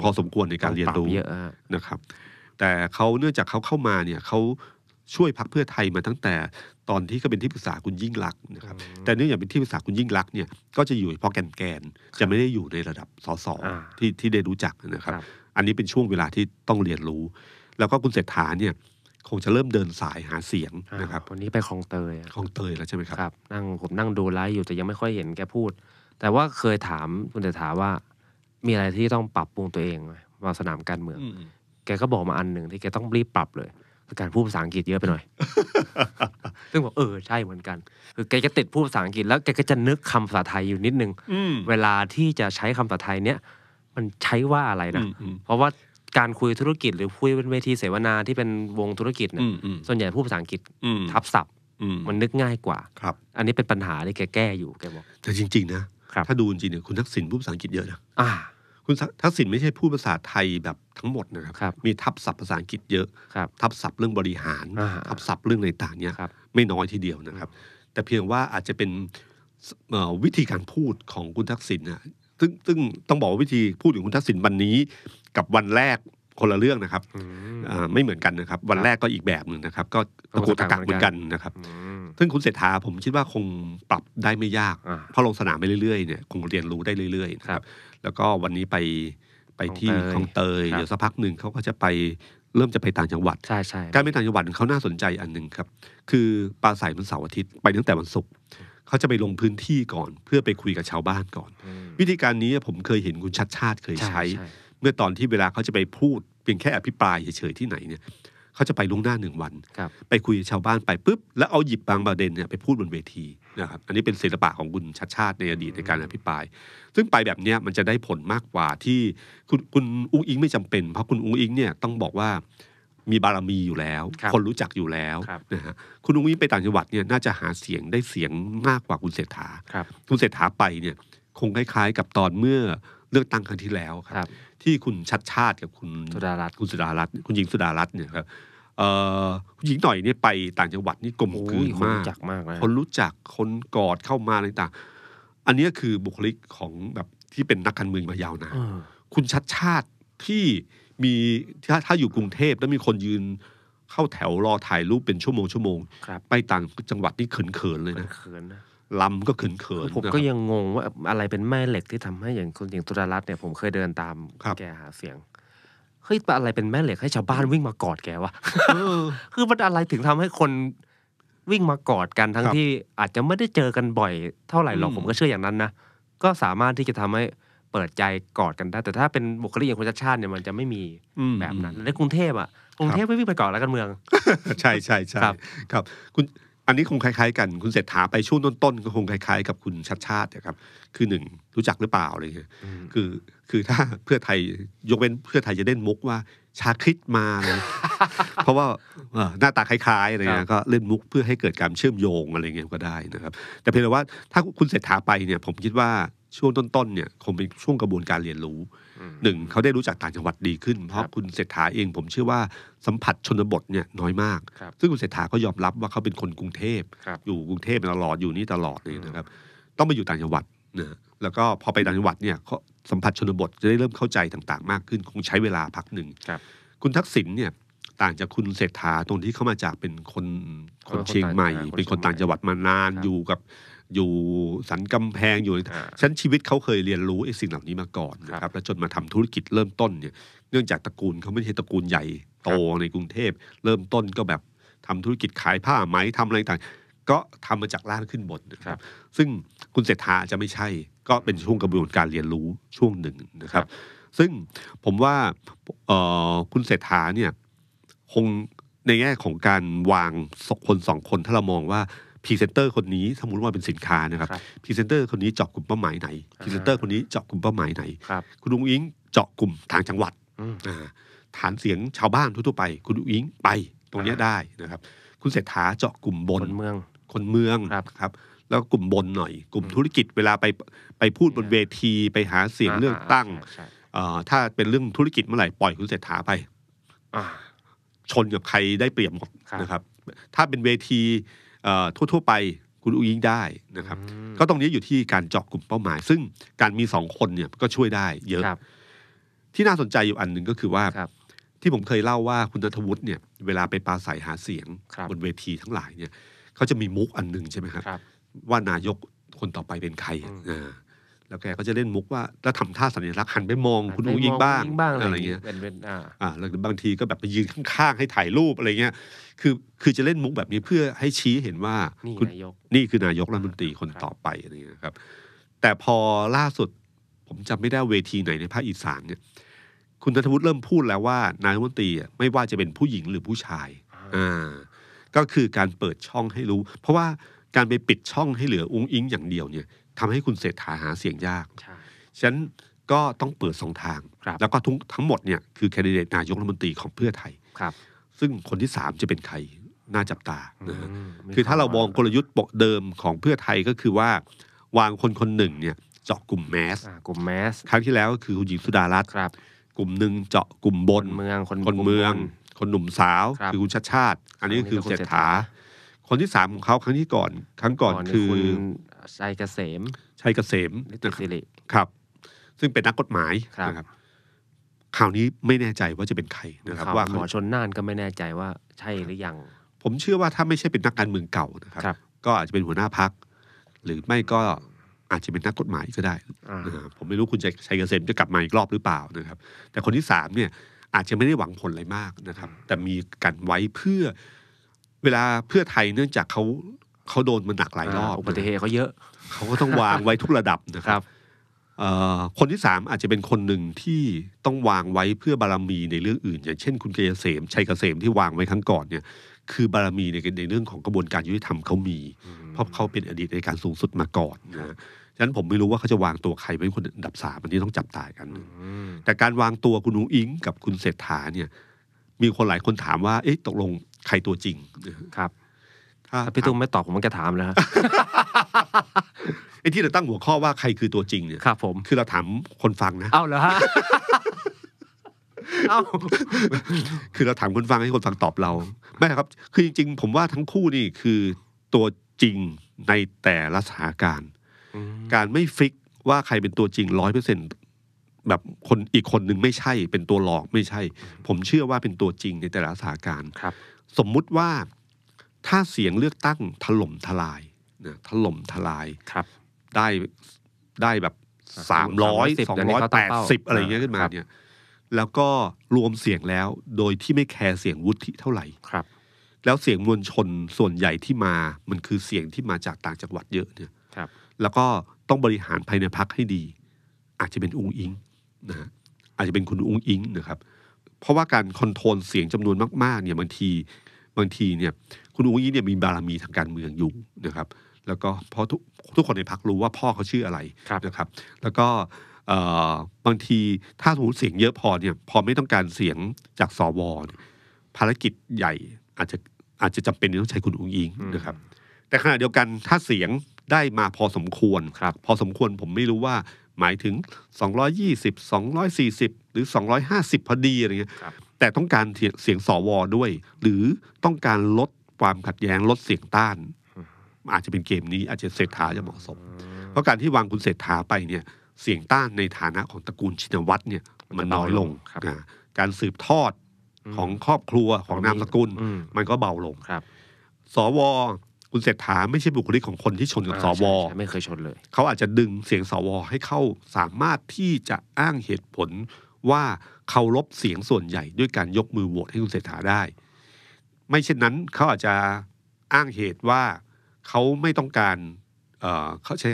พอสมควรในการเรียนรู้นะครับ แต่เขาเนื่องจากเขาเข้ามาเนี่ยเขาช่วยพักเพื่อไทยมาตั้งแต่ตอนที่เขาเป็นที่ปรึกษาคุณยิ่งรักนะครับ แต่เนื่องจากเป็นที่ปรึกษาคุณยิ่งรักเนี่ยก็จะอยู่เฉพาะแกนแกนจะไม่ได้อยู่ในระดับสสที่ที่ได้รู้จักนะครับ อันนี้เป็นช่วงเวลาที่ต้องเรียนรู้ แล้วก็คุณเศรษฐาเนี่ยคงจะเริ่มเดินสายหาเสียงนะครับวันนี้ไปคลองเตยคลองเตยแล้วใช่ไหมครับครับนั่งผมนั่งดูไลฟ์อยู่แต่ยังไม่ค่อยเห็นแกพูด แต่ว่าเคยถามคุณเศรษฐาว่ามีอะไรที่ต้องปรับปรุงตัวเองไหมมาสนามการเมือง แกก็บอกมาอันหนึ่งที่แกต้องรีบปรับเลยการพูดภาษาอังกฤษเยอะไปหน่อย ซึ่งบอกเออใช่เหมือนกัน คือแกจะติดพูดภาษาอังกฤษแล้วแกก็จะนึกคำภาษาไทยอยู่นิดนึงเวลาที่จะใช้คำภาษาไทยเนี้ยมันใช้ว่าอะไรนะเพราะว่าการคุยธุรกิจหรือคุยเป็นเวทีเสวนาที่เป็นวงธุรกิจเนี่ยส่วนใหญ่พูดภาษาอังกฤษทับศัพท์ มันนึกง่ายกว่า ครับ อันนี้เป็นปัญหาที่แกแก้อยู่แกบอก แต่จริง ๆ นะ ถ้าดูจริงเนี่ยคุณทักษิณพูดภาษาอังกฤษเยอะนะอ่าคุณทักษิณไม่ใช่พูดภาษาไทยแบบทั้งหมดนะครับ มีทับศัพท์ภาษาอังกฤษเยอะ ทับศัพท์เรื่องบริหาร ทับศัพท์เรื่องในต่างเนี้ยไม่น้อยทีเดียวนะครับ แต่เพียงว่าอาจจะเป็นวิธีการพูดของคุณทักษิณนะซึ่งซึ่งต้องบอกวิธีพูดของคุณทักษิณวันนี้ กับวันแรกคนละเรื่องนะครับ ไม่เหมือนกันนะครับ วันแรกก็อีกแบบหนึ่งนะครับ ก็ตะกุตะกักเหมือนกันนะครับ ซึ่งคุณเศรษฐาผมคิดว่าคงปรับได้ไม่ยากเพราะลงสนามไปเรื่อยๆเนี่ยคงเรียนรู้ได้เรื่อยๆนะครับแล้วก็วันนี้ไปไปที่คลองเตยเดี๋ยวสักพักหนึ่งเขาก็จะไปเริ่มจะไปต่างจังหวัดใช่ใช่การไปต่างจังหวัดเขาน่าสนใจอันหนึ่งครับคือปลาใสมันเสาร์อาทิตย์ไปตั้งแต่วันศุกร์เขาจะไปลงพื้นที่ก่อน เพื่อไปคุยกับชาวบ้านก่อน วิธีการนี้ผมเคยเห็นคุณชัดชาติเคยใช้ เมื่อตอนที่เวลาเขาจะไปพูดเพียงแค่อภิปรายเฉยๆที่ไหนเนี่ยเขาจะไปล่วงหน้าหนึ่งวันไปคุยชาวบ้านไปปุ๊บแล้วเอาหยิบบางประเด็นเนี่ยไปพูดบนเวทีนะครับอันนี้เป็นศิลปะของคุณชัดชาติในอดีตในการอภิปราย ซึ่งไปแบบเนี้ยมันจะได้ผลมากกว่าที่คุณคุณอุ้งอิงไม่จำเป็นเพราะคุณอุ้งอิงเนี่ยต้องบอกว่ามีบารมีอยู่แล้ว คนรู้จักอยู่แล้วนะฮะคุณอุ้งอิงไปต่างจังหวัดเนี่ยน่าจะหาเสียงได้เสียงมากกว่าคุณเศรษฐาคุณเศรษฐาไปเนี่ยคงคล้ายๆ กับตอนเมื่อเลือกตั้งครั้งที่แล้วครับ ที่คุณชัดชาติกับคุณสุดารัตน์คุณสุดารัตน์คุณหญิงสุดารัตน์เนี่ยครับหญิงหน่อยนี่ไปต่างจังหวัดนี่กลมกลืนมากคนรู้จักมากคนรู้จักคนกอดเข้ามาอะไรต่างอันนี้คือบุคลิกของแบบที่เป็นนักการเมืองมายาวนาน คุณชัดชาติที่มีถ้าถ้าอยู่กรุงเทพแล้วมีคนยืนเข้าแถวรอถ่ายรูปเป็นชั่วโมงชั่วโมง ไปต่างจังหวัดนี่เขินเขินเลยนะลำก็เขินเขิน ผมก็ยังงงว่าอะไรเป็นแม่เหล็กที่ทำให้อย่างคนอย่างตุลารัตน์เนี่ยผมเคยเดินตามแกหาเสียงเฮ้ยอะไรเป็นแม่เหล็กให้ชาวบ้านวิ่งมากอดแกวะคือมันอะไรถึงทำให้คนวิ่งมากอดกันทั้งที่อาจจะไม่ได้เจอกันบ่อยเท่าไหร่หรอก ผมก็เชื่ออย่างนั้นนะก็สามารถที่จะทำให้เปิดใจกอดกันได้ แต่ถ้าเป็นบุคลิกอย่างคุณชาติชาติเนี่ยมันจะไม่มีแบบนั้นในกรุงเทพอ่ะกรุงเทพไม่วิ่งไปกอดแล้วกันเมืองใช่ใช่ใช่ครับ คุณอันนี้คงคล้ายๆกัน คุณเศรษฐาไปช่วงต้นๆก็คงคล้ายๆ กับคุณชัดชาตินครับ คือหนึ่งรู้จักหรือเปล่าอะไรเงี้ย คือ คือถ้าเพื่อไทย ยกเว้นเพื่อไทยจะเล่นมุกว่าชาคริตมาเลยเพราะว่าหน้าตาคล้ายๆอะไรเงี้ย ก็เล่นมุกเพื่อให้เกิดการเชื่อมโยงอะไรเงี้ยก็ได้นะครับ แต่เพียงแต่ว่าถ้าคุณเศรษฐาไปเนี่ย ผมคิดว่าช่วงต้นๆเนี่ยคงเป็นช่วงกระบวนการเรียนรู้ หนึ่งเขาได้รู้จักต่างจังหวัดดีขึ้น เพราะคุณเศรษฐาเองผมเชื่อว่าสัมผัสชนบทเนี่ยน้อยมาก ซึ่งคุณเศรษฐาก็ยอมรับว่าเขาเป็นคนกรุงเทพอยู่กรุงเทพตลอดอยู่นี่ตลอดเลยนะครับ ต้องไปอยู่ต่างจังหวัดนะแล้วก็พอไปต่างจังหวัดเนี่ยสัมผัสชนบทจะได้เริ่มเข้าใจต่างๆมากขึ้น คงใช้เวลาพักหนึ่งครับคุณทักษิณเนี่ยต่างจากคุณเศรษฐาตรงที่เข้ามาจากเป็นคน คนเชียงใหม่ เป็นคนต่างจังหวัดมานานอยู่กับ อยู่สันกำแพงอยู่ชั้นชีวิตเขาเคยเรียนรู้ไอ้สิ่งเหล่านี้มาก่อนนะครับ แล้วจนมาทำธุรกิจเริ่มต้น เนี่ยเนื่องจากตระกูลเขาไม่ใช่ตระกูลใหญ่โตในกรุงเทพเริ่มต้นก็แบบทำธุรกิจขายผ้าไหมทำอะไรต่างก็ทำมาจากล่างขึ้นบนนะครับ ซึ่งคุณเศรษฐาจะไม่ใช่ก็เป็นช่วงกระบวนการเรียนรู้ช่วงหนึ่งนะครับ ซึ่งผมว่าคุณเศรษฐาเนี่ย คงในแง่ของการวางคนสองคนถ้าเรามองว่าพรีเซนเตอร์ คนนี้ สมมติว่าเป็นสินค้านะครับพรีเซนเตอร์คนนี้เจาะกลุ่มเป้าหมายไหนพรีเซนเตอร์คนนี้เจาะกลุ่มเป้าหมายไหนคุณลุงอิงเจาะกลุ่มทางจังหวัดฐานเสียงชาวบ้านทั่วไป คุณุงอิงไปตรงนี้ได้นะครับ คุณเศรษฐาเจาะกลุ่มบนคนเมืองคนเมืองครับแล้วกลุ่มบนหน่อยกลุ่มธุรกิจเวลาไปไปพูดบนเวทีไปหาเสียงเลือกตั้ง ถ้าเป็นเรื่องธุรกิจเมื่อไหร่ปล่อยคุณเศรษฐาไปชนกับใครได้เปรียบหมดนะครับ ถ้าเป็นเวที ทั่ว ๆ ไปคุณอุ้งได้นะครับ ก็ตรงนี้อยู่ที่การเจาะกลุ่มเป้าหมายซึ่งการมีสองคนเนี่ยก็ช่วยได้เยอะที่น่าสนใจอยู่อันหนึ่งก็คือว่าที่ผมเคยเล่าว่าคุณนทวุฒิเนี่ยเวลาไปปราศัยหาเสียงบบนเวทีทั้งหลายเนี่ยเขาจะมีมุกอันหนึ่งใช่ไหมครับรบว่านายกคนต่อไปเป็นใครอแล้วแกก็จะเล่นมุกว่าแล้วทำท่าสัญลักษณ์หันไปมองคุณอุ้งยิงบ้างอะไรเงี้ยเป็นเป็นอ่า แล้วบางทีก็แบบไปยืนข้างๆให้ถ่ายรูปอะไรเงี้ย คือคือจะเล่นมุกแบบนี้เพื่อให้ชี้เห็นว่านี่นายก นี่คือนายกรัฐมนตรีคนต่อไปอะไรเงี้ยครับ แต่พอล่าสุดผมจำไม่ได้เวทีไหนในภาคอีสานเนี่ย คุณธนวุฒิเริ่มพูดแล้วว่านายกรัฐมนตรีไม่ว่าจะเป็นผู้หญิงหรือผู้ชาย อ่า ก็คือการเปิดช่องให้รู้ เพราะว่าการไปปิดช่องให้เหลืออุ้งอิง อย่างเดียวเนี่ยทำให้คุณเศรษฐาหาเสียงยากฉันก็ต้องเปิดสองทาง แล้วก็ทั้งทั้งหมดเนี่ยคือแคนดิเดตนายกรัฐมนตรีของเพื่อไทยครับ ซึ่งคนที่สามจะเป็นใครน่าจับตานะคือถ้าเรามองกลยุทธ์ปกเดิมของเพื่อไทยก็คือว่า วางคนคนหนึ่งเนี่ยเจาะกลุ่มแมสกลุ่มแมส ครั้งที่แล้วก็คือคุณหญิงสุดารัตน์กลุ่มหนึ่งเจาะกลุ่มบนเมืองคนเมือง คนหนุ่มสาวคือคุณชาติชาติ อันนี้คือเศรษฐาคนที่สามของเขาครั้งที่ก่อนครั้งก่อนคือชัยเกษมชัยเกษมนิตสิริครับ ซึ่งเป็นนักกฎหมายนะครับข่าวนี้ไม่แน่ใจว่าจะเป็นใครนะครับว่าหมอชนน่านก็ไม่แน่ใจว่าใช่หรือยัง ผมเชื่อว่าถ้าไม่ใช่เป็นนักการเมืองเก่านะครับ ก็อาจจะเป็นหัวหน้าพักหรือไม่ก็อาจจะเป็นนักกฎหมายก็ได้ผมไม่รู้คุณชัยเกษมจะกลับมาอีกรอบหรือเปล่านะครับ แต่คนที่สามเนี่ยอาจจะไม่ได้หวังผลอะไรมากนะครับ แต่มีกันไว้เพื่อเวลาเพื่อไทยเนื่องจากเขาเขาโดนมันหนักหลายรอบอุบัติเหตุเขาเยอะเขาก็ต้องวางไว้ทุกระดับนะครับคนที่สามอาจจะเป็นคนหนึ่งที่ต้องวางไว้เพื่อบารมีในเรื่องอื่นอย่าง เช่น คุณเกษมชัยเกษมที่วางไว้ครั้งก่อนเนี่ยคือบารมีในในเรื่องของกระบวนการยุติธรรมเขามี เพราะเขาเป็นอดีตในการสูงสุดมาก่อนนะฉะนั้นผมไม่รู้ว่าเขาจะวางตัวใครเป็นคนดับสามอันนี้ต้องจับตายกันแต่การวางตัวคุณอุ้งอิงกับคุณเศรษฐาเนี่ยมีคนหลายคนถามว่าเอ๊ะตกลงใครตัวจริงครับ ถ้า พี่ตุ้มไม่ตอบผมจะถามแล้วฮะไอ้ที่เราตั้งหัวข้อว่าใครคือตัวจริงเนี่ยครับผมคือเราถามคนฟังนะเอาเหรอฮะเอาคือเราถามคนฟังให้คนฟังตอบเราไม่ครับ คือจริง ๆ ผมว่าทั้งคู่นี่คือตัวจริงในแต่ละสถานการณ์การไม่ฟิกว่าใครเป็นตัวจริงร้อยเปอร์เซ็นแบบคนอีกคนหนึ่งไม่ใช่ เป็นตัวหลอกไม่ใช่ ผมเชื่อว่าเป็นตัวจริงในแต่ละสถานการณ์ครับสมมุติว่าถ้าเสียงเลือกตั้งถล่มทลายนะถล่มทลายครับ ได้ได้แบบสามร้อยสองร้อยแปดสิบอะไรเงี้ยขึ้นมาเนี่ยแล้วก็รวมเสียงแล้วโดยที่ไม่แคร์เสียงวุฒิเท่าไหร่ครับ แล้วเสียงมวลชนส่วนใหญ่ที่มามันคือเสียงที่มาจากต่างจังหวัดเยอะเนี่ยครับ แล้วก็ต้องบริหารภายในพักให้ดี อาจจะเป็นองอิงนะอาจจะเป็นคุณองอิงนะครับเพราะว่าการคอนโทรลเสียงจำนวนมากๆเนี่ยบางทีบางทีเนี่ย คุณอุ้งยี่เนี่ยมีบารมีทางการเมืองอยู่นะครับ แล้วก็เพราะทุกทุกคนในพักรู้ว่าพ่อเขาชื่ออะไรรนะครับแล้วก็บางทีถ้าสมมติเสียงเยอะพอเนี่ย พอไม่ต้องการเสียงจากสวภารกิจใหญ่อาจจะอาจจะจำเป็นต้องใช้คุณอุ้งยิงนะครับ แต่ขณะเดียวกันถ้าเสียงได้มาพอสมควรครับ พอสมควรผมไม่รู้ว่าหมายถึง 220 240หรือ 250 พอดีอะไรเงี้ย แต่ต้องการเสียงสวด้วย หรือต้องการลดความขัดแย้งลดเสียงต้าน อาจจะเป็นเกมนี้อาจจะเศรษฐาจะเหมาะสม เพราะการที่วางคุณเศรษฐาไปเนี่ย เสียงต้านในฐานะของตระกูลชินวัตรเนี่ยมันน้อยลงการสืบทอดของครอบครัวของนามสกุลมันก็เบาลงครับสวคุณเศรษฐาไม่ใช่บุคลิกของคนที่ชนกับสวไม่เคยชนเลยเขาอาจจะดึงเสียงสวให้เข้าสามารถที่จะอ้างเหตุผลว่าเคารพเสียงส่วนใหญ่ด้วยการยกมือโหวตให้คุณเศรษฐาได้ ไม่เช่นนั้นเขาอาจจะอ้างเหตุว่าเขาไม่ต้องการเเขาใช้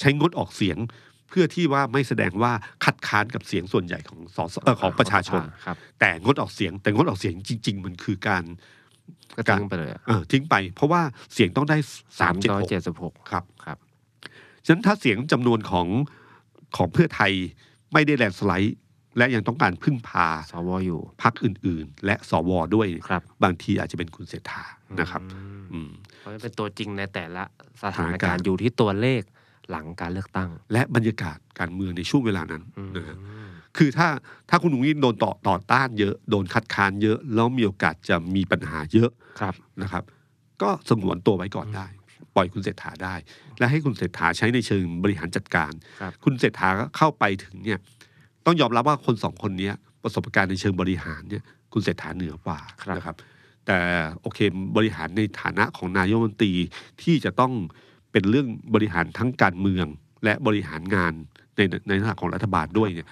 ใช้งดออกเสียงเพื่อที่ว่าไม่แสดงว่าคัดค้านกับเสียงส่วนใหญ่ของสสของประชาชนแต่งดออกเสียงแต่งดออกเสียงจริงๆมันคือการกรทิ้งไปเลยเออทิ้งไป เพราะว่าเสียงต้องได้สามเจ็ดสิบหกครับ ครับ ฉะนั้นถ้าเสียงจำนวนของของเพื่อไทยไม่ได้แลนสไลด์และยังต้องการพึ่งพาสวอยู่พักอื่นๆ และสวด้วยครับ บางทีอาจจะเป็นคุณเศรษฐานะครับเพราะเป็นตัวจริงในแต่ละสถานการณ์อยู่ที่ตัวเลขหลังการเลือกตั้ง และบรรยากาศการเมืองในช่วงเวลานั้นนะคือถ้าถ้าคุณหนุ่มยิ่งโดนต่อต่อต้านเยอะโดนคัดค้านเยอะ แล้วมีโอกาสจะมีปัญหาเยอะครับนะครับ ก็สงวนตัวไว้ก่อนได้ ปล่อยคุณเศรษฐาได้ และให้คุณเศรษฐาใช้ในเชิงบริหารจัดการ คุณเศรษฐาเข้าไปถึงเนี่ยต้องยอมรับว่าคนสองคนนี้ประสบการณ์ในเชิงบริหารเนี่ยคุณเศรษฐาเหนือกว่านะครับ แต่โอเคบริหารในฐานะของนายกรัฐมนตรีที่จะต้องเป็นเรื่องบริหารทั้งการเมืองและบริหารงานในในฐานะของรัฐบาลด้วยเนี่ย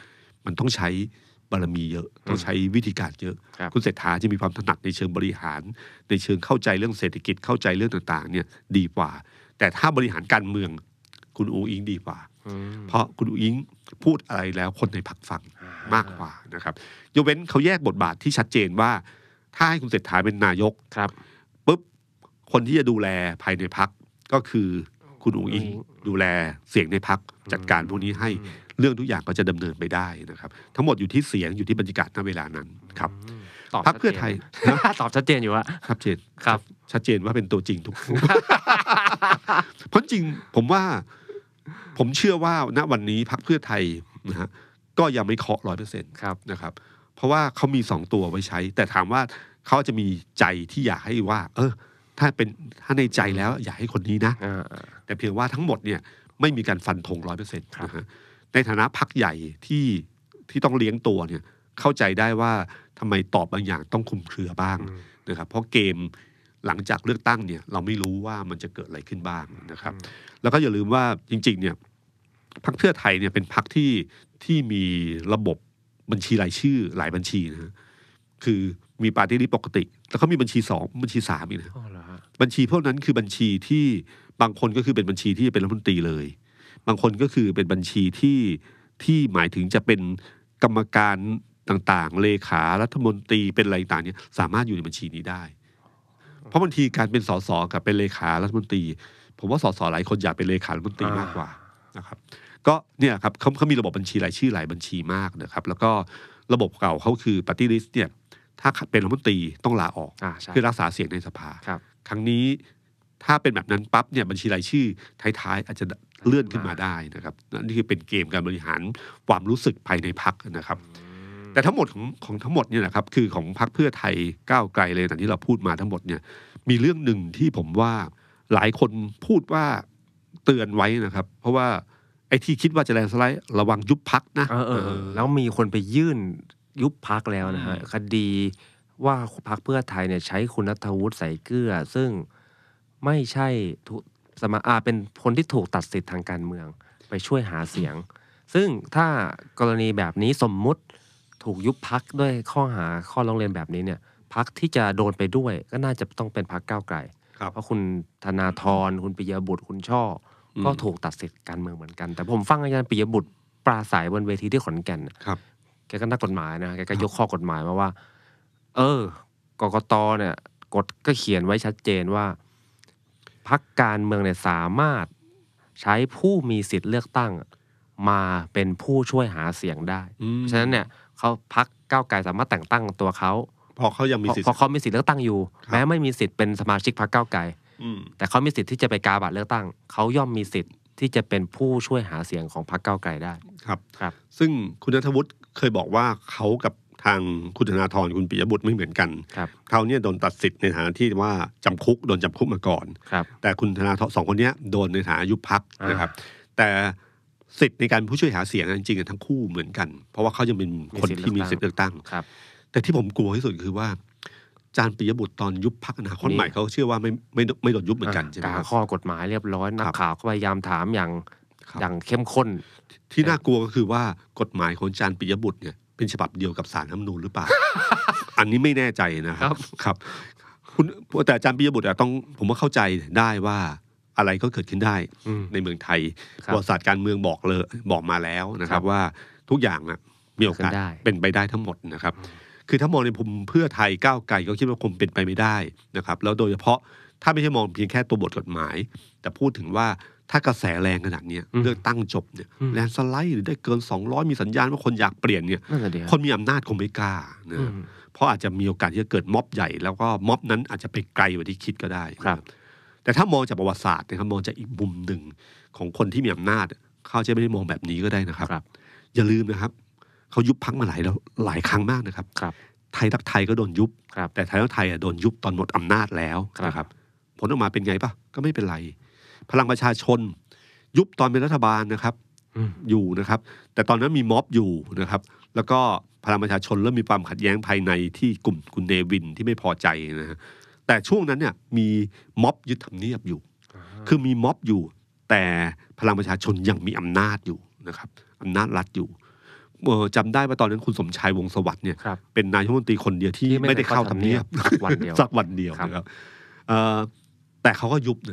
มันต้องใช้บารมีเยอะต้องใช้วิธีการเยอะ คุณเศรษฐาจะมีความถนัดในเชิงบริหารในเชิงเข้าใจเรื่องเศรษฐกิจเข้าใจเรื่องต่างๆเนี่ยดีกว่า แต่ถ้าบริหารการเมืองคุณอูอิง ดีกว่าเพราะคุณอุิงพูดอะไรแล้วคนในพักฟัง มากกว่านะครับยกเว้นเขาแยกบทบาทที่ชัดเจนว่า ถ้าให้คุณเศรษฐาเป็นนายกครับปุ๊บคนที่จะดูแลภายในพักก็คือคุณอุ๋งอิงดูแลเสียงในพักจัดการพวกนี้ให้เรื่องทุกอย่างก็จะดำเนินไปได้นะครับ ทั้งหมดอยู่ที่เสียงอยู่ที่บรรยากาศณเวลานั้นครับพักเพื่อไทยตอบชัดเจนอยู่ว่าชัดเจนครับ ชัดเจนว่าเป็นตัวจริงทุกคนเพราะจริงผมว่าผมเชื่อว่าณวันนี้พักเพื่อไทยนะฮะก็ยังไม่เคาะร้อยเปอร์เซ็นต์ครับนะครับ เพราะว่าเขามีสองตัวไว้ใช้แต่ถามว่าเขาจะมีใจที่อยากให้ว่า เออถ้าเป็นถ้าในใจแล้วอยากให้คนนี้นะแต่เพียงว่าทั้งหมดเนี่ยไม่มีการฟันธงร้อยเปอร์เซ็นต์นะฮะในฐานะพักใหญ่ที่ที่ต้องเลี้ยงตัวเนี่ยเข้าใจได้ว่าทำไมตอบบางอย่าง ต้องคุมเครือบ้างนะครับเพราะเกมหลังจากเลือกตั้งเนี่ยเราไม่รู้ว่ามันจะเกิดอะไรขึ้นบ้างนะครับ แล้วก็อย่าลืมว่าจริง ๆเนี่ยพรรคเพื่อไทยเนี่ยเป็นพรรคที่ที่มีระบบบัญชีรายชื่อหลายบัญชีนะฮะคือมีปาร์ตี้ลิปกติแล้วเขามีบัญชีสองบัญชีสามอีกนะบัญชีพวกนั้นคือบัญชีที่บางคนก็คือเป็นบัญชีที่จะเป็นรัฐมนตรีเลย บางคนก็คือเป็นบัญชีที่ที่หมายถึงจะเป็นกรรมการต่างๆเลขารัฐมนตรีเป็นอะไรต่างเนี่ยสามารถอยู่ในบัญชีนี้ได้ เพราะบางทีการเป็นสสกับเป็นเลขารัฐมนตรี ผมว่าสสหลายคนอยากเป็นเลขารัฐมนตรีมากกว่านะครับก็เนี่ยครับเขาเขามีระบบบัญชีรายชื่อหลายบัญชีมากนะครับ แล้วก็ระบบเก่าเขาคือปฏิริีเนี่ยถ้าเป็นรัฐมนตรีต้องลาออกเพื่อรักษาเสียงในสภาครับ ครั้งนี้ถ้าเป็นแบบนั้นปั๊บเนี่ยบัญชีรายชื่อ ท้ายๆอาจจะเลื่อนขึ้นมาได้นะครับนี่คือเป็นเกมการบริหารความรู้สึกภายในพักนะครับ แต่ทั้งหมดของของทั้งหมดเนี่ยนะครับคือของพักเพื่อไทย ก้าวไกลเลยแต่ที่เราพูดมาทั้งหมดเนี่ยมีเรื่องหนึ่งที่ผมว่าหลายคนพูดว่าเตือนไว้นะครับ เพราะว่าไอ้ที่คิดว่าจะแลนสไลด์ระวังยุบพักนะแล้วมีคนไปยื่นยุบพักแล้วนะฮะคดีว่าพักเพื่อไทยเนี่ยใช้คุณนัทวุฒิใส่เกลือซึ่งไม่ใช่ สมาอาเป็นคนที่ถูกตัดสิทธิ์ทางการเมืองไปช่วยหาเสียง ซึ่งถ้ากรณีแบบนี้สมมุติถูกยุบพักด้วยข้อหาข้อร้องเรียนแบบนี้เนี่ยพักที่จะโดนไปด้วย ก็น่าจะต้องเป็นพักก้าวไกลเพราะคุณธนาธรคุณปิยบุตรคุณช่อก็ถูกตัดสิทธิ์การเมืองเหมือนกันแต่ผมฟังอาจารย์ปิยบุตรปราศัยบนเวทีที่ขอนแก่นครับ แกก็นักกฎหมายนะแกก็ยกข้อกฎหมายมาว่า เออกกตเนี่ยกฎก็เขียนไว้ชัดเจนว่าพักการเมืองเนี่ยสามารถใช้ผู้มีสิทธิ์เลือกตั้งมาเป็นผู้ช่วยหาเสียงได้เพราะฉะนั้นเนี่ยเขาพักก้าวไกลสามารถแต่งตั้งตัวเขา พอเขายังมีสิทธิ์พอเขามีสิทธิ์เลือกตั้งอยู่ แม้ไม่มีสิทธิ์เป็นสมาชิก พรรคก้าวไกลแต่เขามีสิทธิ์ที่จะไปกาบัตรเลือกตั้งเขาย่อมมีสิทธิ์ที่จะเป็นผู้ช่วยหาเสียงของพรรคเก้าไกลได้ครับครับ ซึ่งคุณนัทวุฒิเคยบอกว่าเขากับทางคุณธนาธรคุณปิยบุตรไม่เหมือนกันเขาเนี่ยโดนตัดสิทธิ์ในฐานะที่ว่าจำคุกโดนจำคุกมาก่อนแต่คุณธนาธรสองคนนี้โดนในฐานะยุบพักนะครับแต่สิทธิ์ในการผู้ช่วยหาเสียงจริงๆทั้งคู่เหมือนกันเพราะว่าเขายังเป็นคนที่มีสิทธิ์เลือกตั้งแต่ที่ผมกลัวที่สุดคือว่าจารย์ปิยบุตรตอนยุบพักอนาคตใหม่เขาเชื่อว่าไม่ไม่ไม่โดนยุบเหมือนกันใช่ไหมครับข้อกฎหมายเรียบร้อยนักข่าวก็พยายามถามอย่างอย่างเข้มข้น ที่น่ากลัวก็คือว่ากฎหมายของจารย์ปิยบุตรเนี่ยเป็นฉบับเดียวกับสารน้ำนูนหรือเปล่า อันนี้ไม่แน่ใจนะครับ ครับ คุณแต่อาจารย์ปิยบุตรต้องผมว่าเข้าใจได้ว่าอะไรก็เกิดขึ้นได้ในเมืองไทย ปริตั์การเมืองบอกเลยบอกมาแล้วนะครับ ว่าทุกอย่างมีโอกาสเป็นไปได้ทั้งหมดนะครับคือถ้ามองในมุมเพื่อไทยก้าวไกลก็คิดว่าคงเป็นไปไม่ได้นะครับ แล้วโดยเฉพาะถ้าไม่ใช่มองเพียงแค่ตัวบทกฎหมาย แต่พูดถึงว่าถ้ากระแสแรงขนาดนี้เลือกตั้งจบเนี่ยแลนสไลด์หรือได้เกิน200มีสัญญาณว่าคนอยากเปลี่ยนเนี่ยคนมีอำนาจคงไม่กล้านะเพราะอาจจะมีโอกาสที่จะเกิดม็อบใหญ่ แล้วก็ม็อบนั้นอาจจะไปไกลกว่าที่คิดก็ได้ครับ แต่ถ้ามองจากประวัติศาสตร์นะครับมองจากอีกมุมหนึ่งของคนที่มีอำนาจ เขาจะไม่ได้มองแบบนี้ก็ได้นะครับรบอย่าลืมนะครับเขายุบพักมาหลายแล้วหลายครั้งมากนะครับครับไทยรักไทยก็โดนยุบครับแต่ไทยรักไทยอ่ะโดนยุบตอนหมดอำนาจแล้วนะครับผลออกมาเป็นไงปะก็ไม่เป็นไร พลังประชาชน ยุบตอนเป็นรัฐบาลนะครับอยู่นะครับ แต่ตอนนั้นมีม็อบอยู่นะครับ แล้วก็พลังประชาชนเริ่มมีความขัดแย้งภายในที่กลุ่ม คุณเนวินที่ไม่พอใจนะฮะแต่ช่วงนั้นเนี่ยมีม็อบยึดทำเนียบอยู่ คือมีม็อบอยู่ แต่พลังประชาชนยังมีอำนาจอยู่นะครับอำนาจรัดอยู่จำได้ว่าตอนนั้นคุณสมชายวงสวัสดิ์เนี่ยเป็นนายกรัฐมนตรีคนเดียวที่ไม่ได้เข้าทำเนียบสักวันเดียวสักวันเดียวครับนะครับแต่เขาก็ยุบน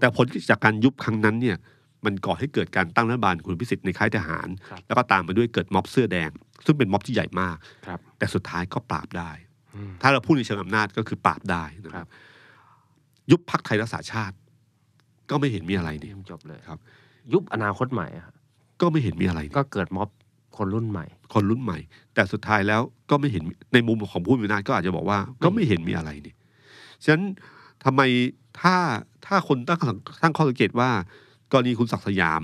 แต่ผลจากการยุบครั้งนั้น เนี่ย มันก่อให้เกิดการตั้งรัฐบาลคุณพิสิทธิ์ในค่ายทหารรแล้วก็ตามมาด้วยเกิดม็อบเสื้อแดง ซึ่งเป็นม็อบที่ใหญ่มาก ครับ แต่สุดท้ายก็ปราบได้ถ้าเราพูดในเชิงอำนาจก็คือปราบได้นะครัรบยุบพักไทยรักษาชาติ ก็ไม่เห็นมีอะไรเนี่จบเลยครับ ยุบอนาคตใหม่ก็ไม่เห็นมีอะไรก็เกิดม็อบคนรุ่นใหม่ คนรุ่นใหม่ แต่สุดท้ายแล้วก็ไม่เห็นในมุมของผู้มีอำนาจก็อาจจะบอกว่าก็ไม่เห็นมีอะไรนี่ฉะนั้นทำไมถ้าถ้าคนตั้งตั้งข้อสังเกตว่า กรณีคุณศักดิ์สยาม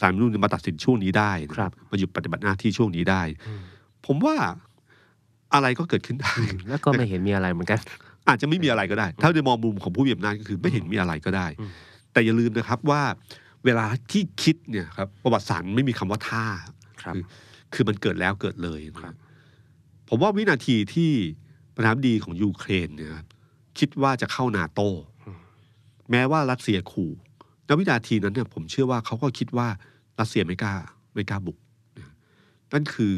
สามรุ่นมาตัดสินช่วงนี้ได้มาหยุดปฏิบัติหน้าที่ช่วงนี้ได้ ผมว่าอะไรก็เกิดขึ้นได้แล้วก็ไม่เห็นมีอะไรเหมือนกันอาจจะไม่มีอะไรก็ได้ ถ้าในมองมุมของผู้มีอำนาจก็คือไม่เห็นมีอะไรก็ได้ แต่อย่าลืมนะครับว่า เวลาที่คิดเนี่ยครับประวัติศาสตร์ไม่มีคำว่าท่าครับคือมันเกิดแล้วเกิดเลยนะครับผมว่าวินาทีที่ประธานดีของยูเครนเนี่ยคิดว่าจะเข้านาโต แม้ว่ารัสเซียขู่ณวินาทีนั้นเนี่ยผมเชื่อว่าเขาก็คิดว่ารัสเซียไม่กล้าไม่กล้าบุก นั่นคือ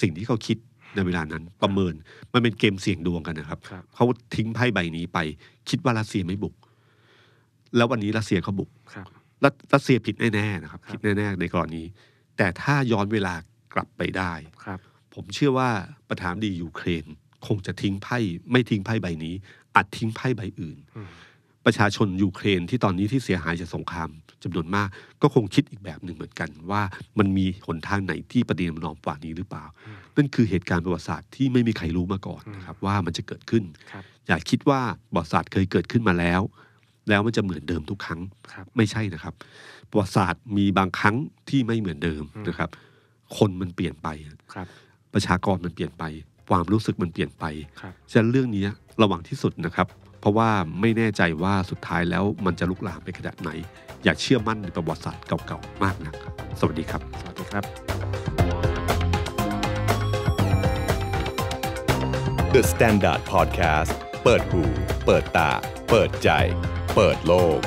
สิ่งที่เขาคิดในเวลานั้นประเมิน มันเป็นเกมเสี่ยงดวงกันนะครับรบเขาทิ้งไพ่ใบนี้ไป คิดว่ารัสเซียไม่บุก แล้ววันนี้รัสเซียเขาบุกรรัสเซียผิดแน่ๆนะครับผิดแน่ๆในกรณีแต่ถ้าย้อนเวลากลับไปได้ครับ ผมเชื่อว่าประธานดียูเครน คงจะทิ้งไพ่ ไม่ทิ้งไพ่ใบนี้อาจทิ้งไพ่ใบอื่น ประชาชนยูเครนที่ตอนนี้ที่เสียหายจากสงครามจำนวนมาก ก็คงคิดอีกแบบหนึ่งเหมือนกันว่ามันมีหนทางไหนที่ประเดีมนอมกว่านี้หรือเปล่า นั่นคือเหตุการณ์ประวัติศาสตร์ที่ไม่มีใครรู้มาก่อนนะครับ ว่ามันจะเกิดขึ้นอย่าคิดว่าประวัติศาสตร์เคยเกิดขึ้นมาแล้ว แล้วมันจะเหมือนเดิมทุกครั้งไม่ใช่นะครับประวัติศาสตร์มีบางครั้งที่ไม่เหมือนเดิมนะครับ คนมันเปลี่ยนไปครับประชากรมันเปลี่ยนไป ความรู้สึกมันเปลี่ยนไปฉะนั้นเรื่องนี้ระวังที่สุดนะครับ เพราะว่าไม่แน่ใจว่าสุดท้ายแล้วมันจะลุกลามไปขนาดไหน อย่าเชื่อมั่นในประวัติศาสตร์เก่าๆมากนะครับ สวัสดีครับ สวัสดีครับ The Standard Podcast เปิดหู เปิดตา เปิดใจ เปิดโลก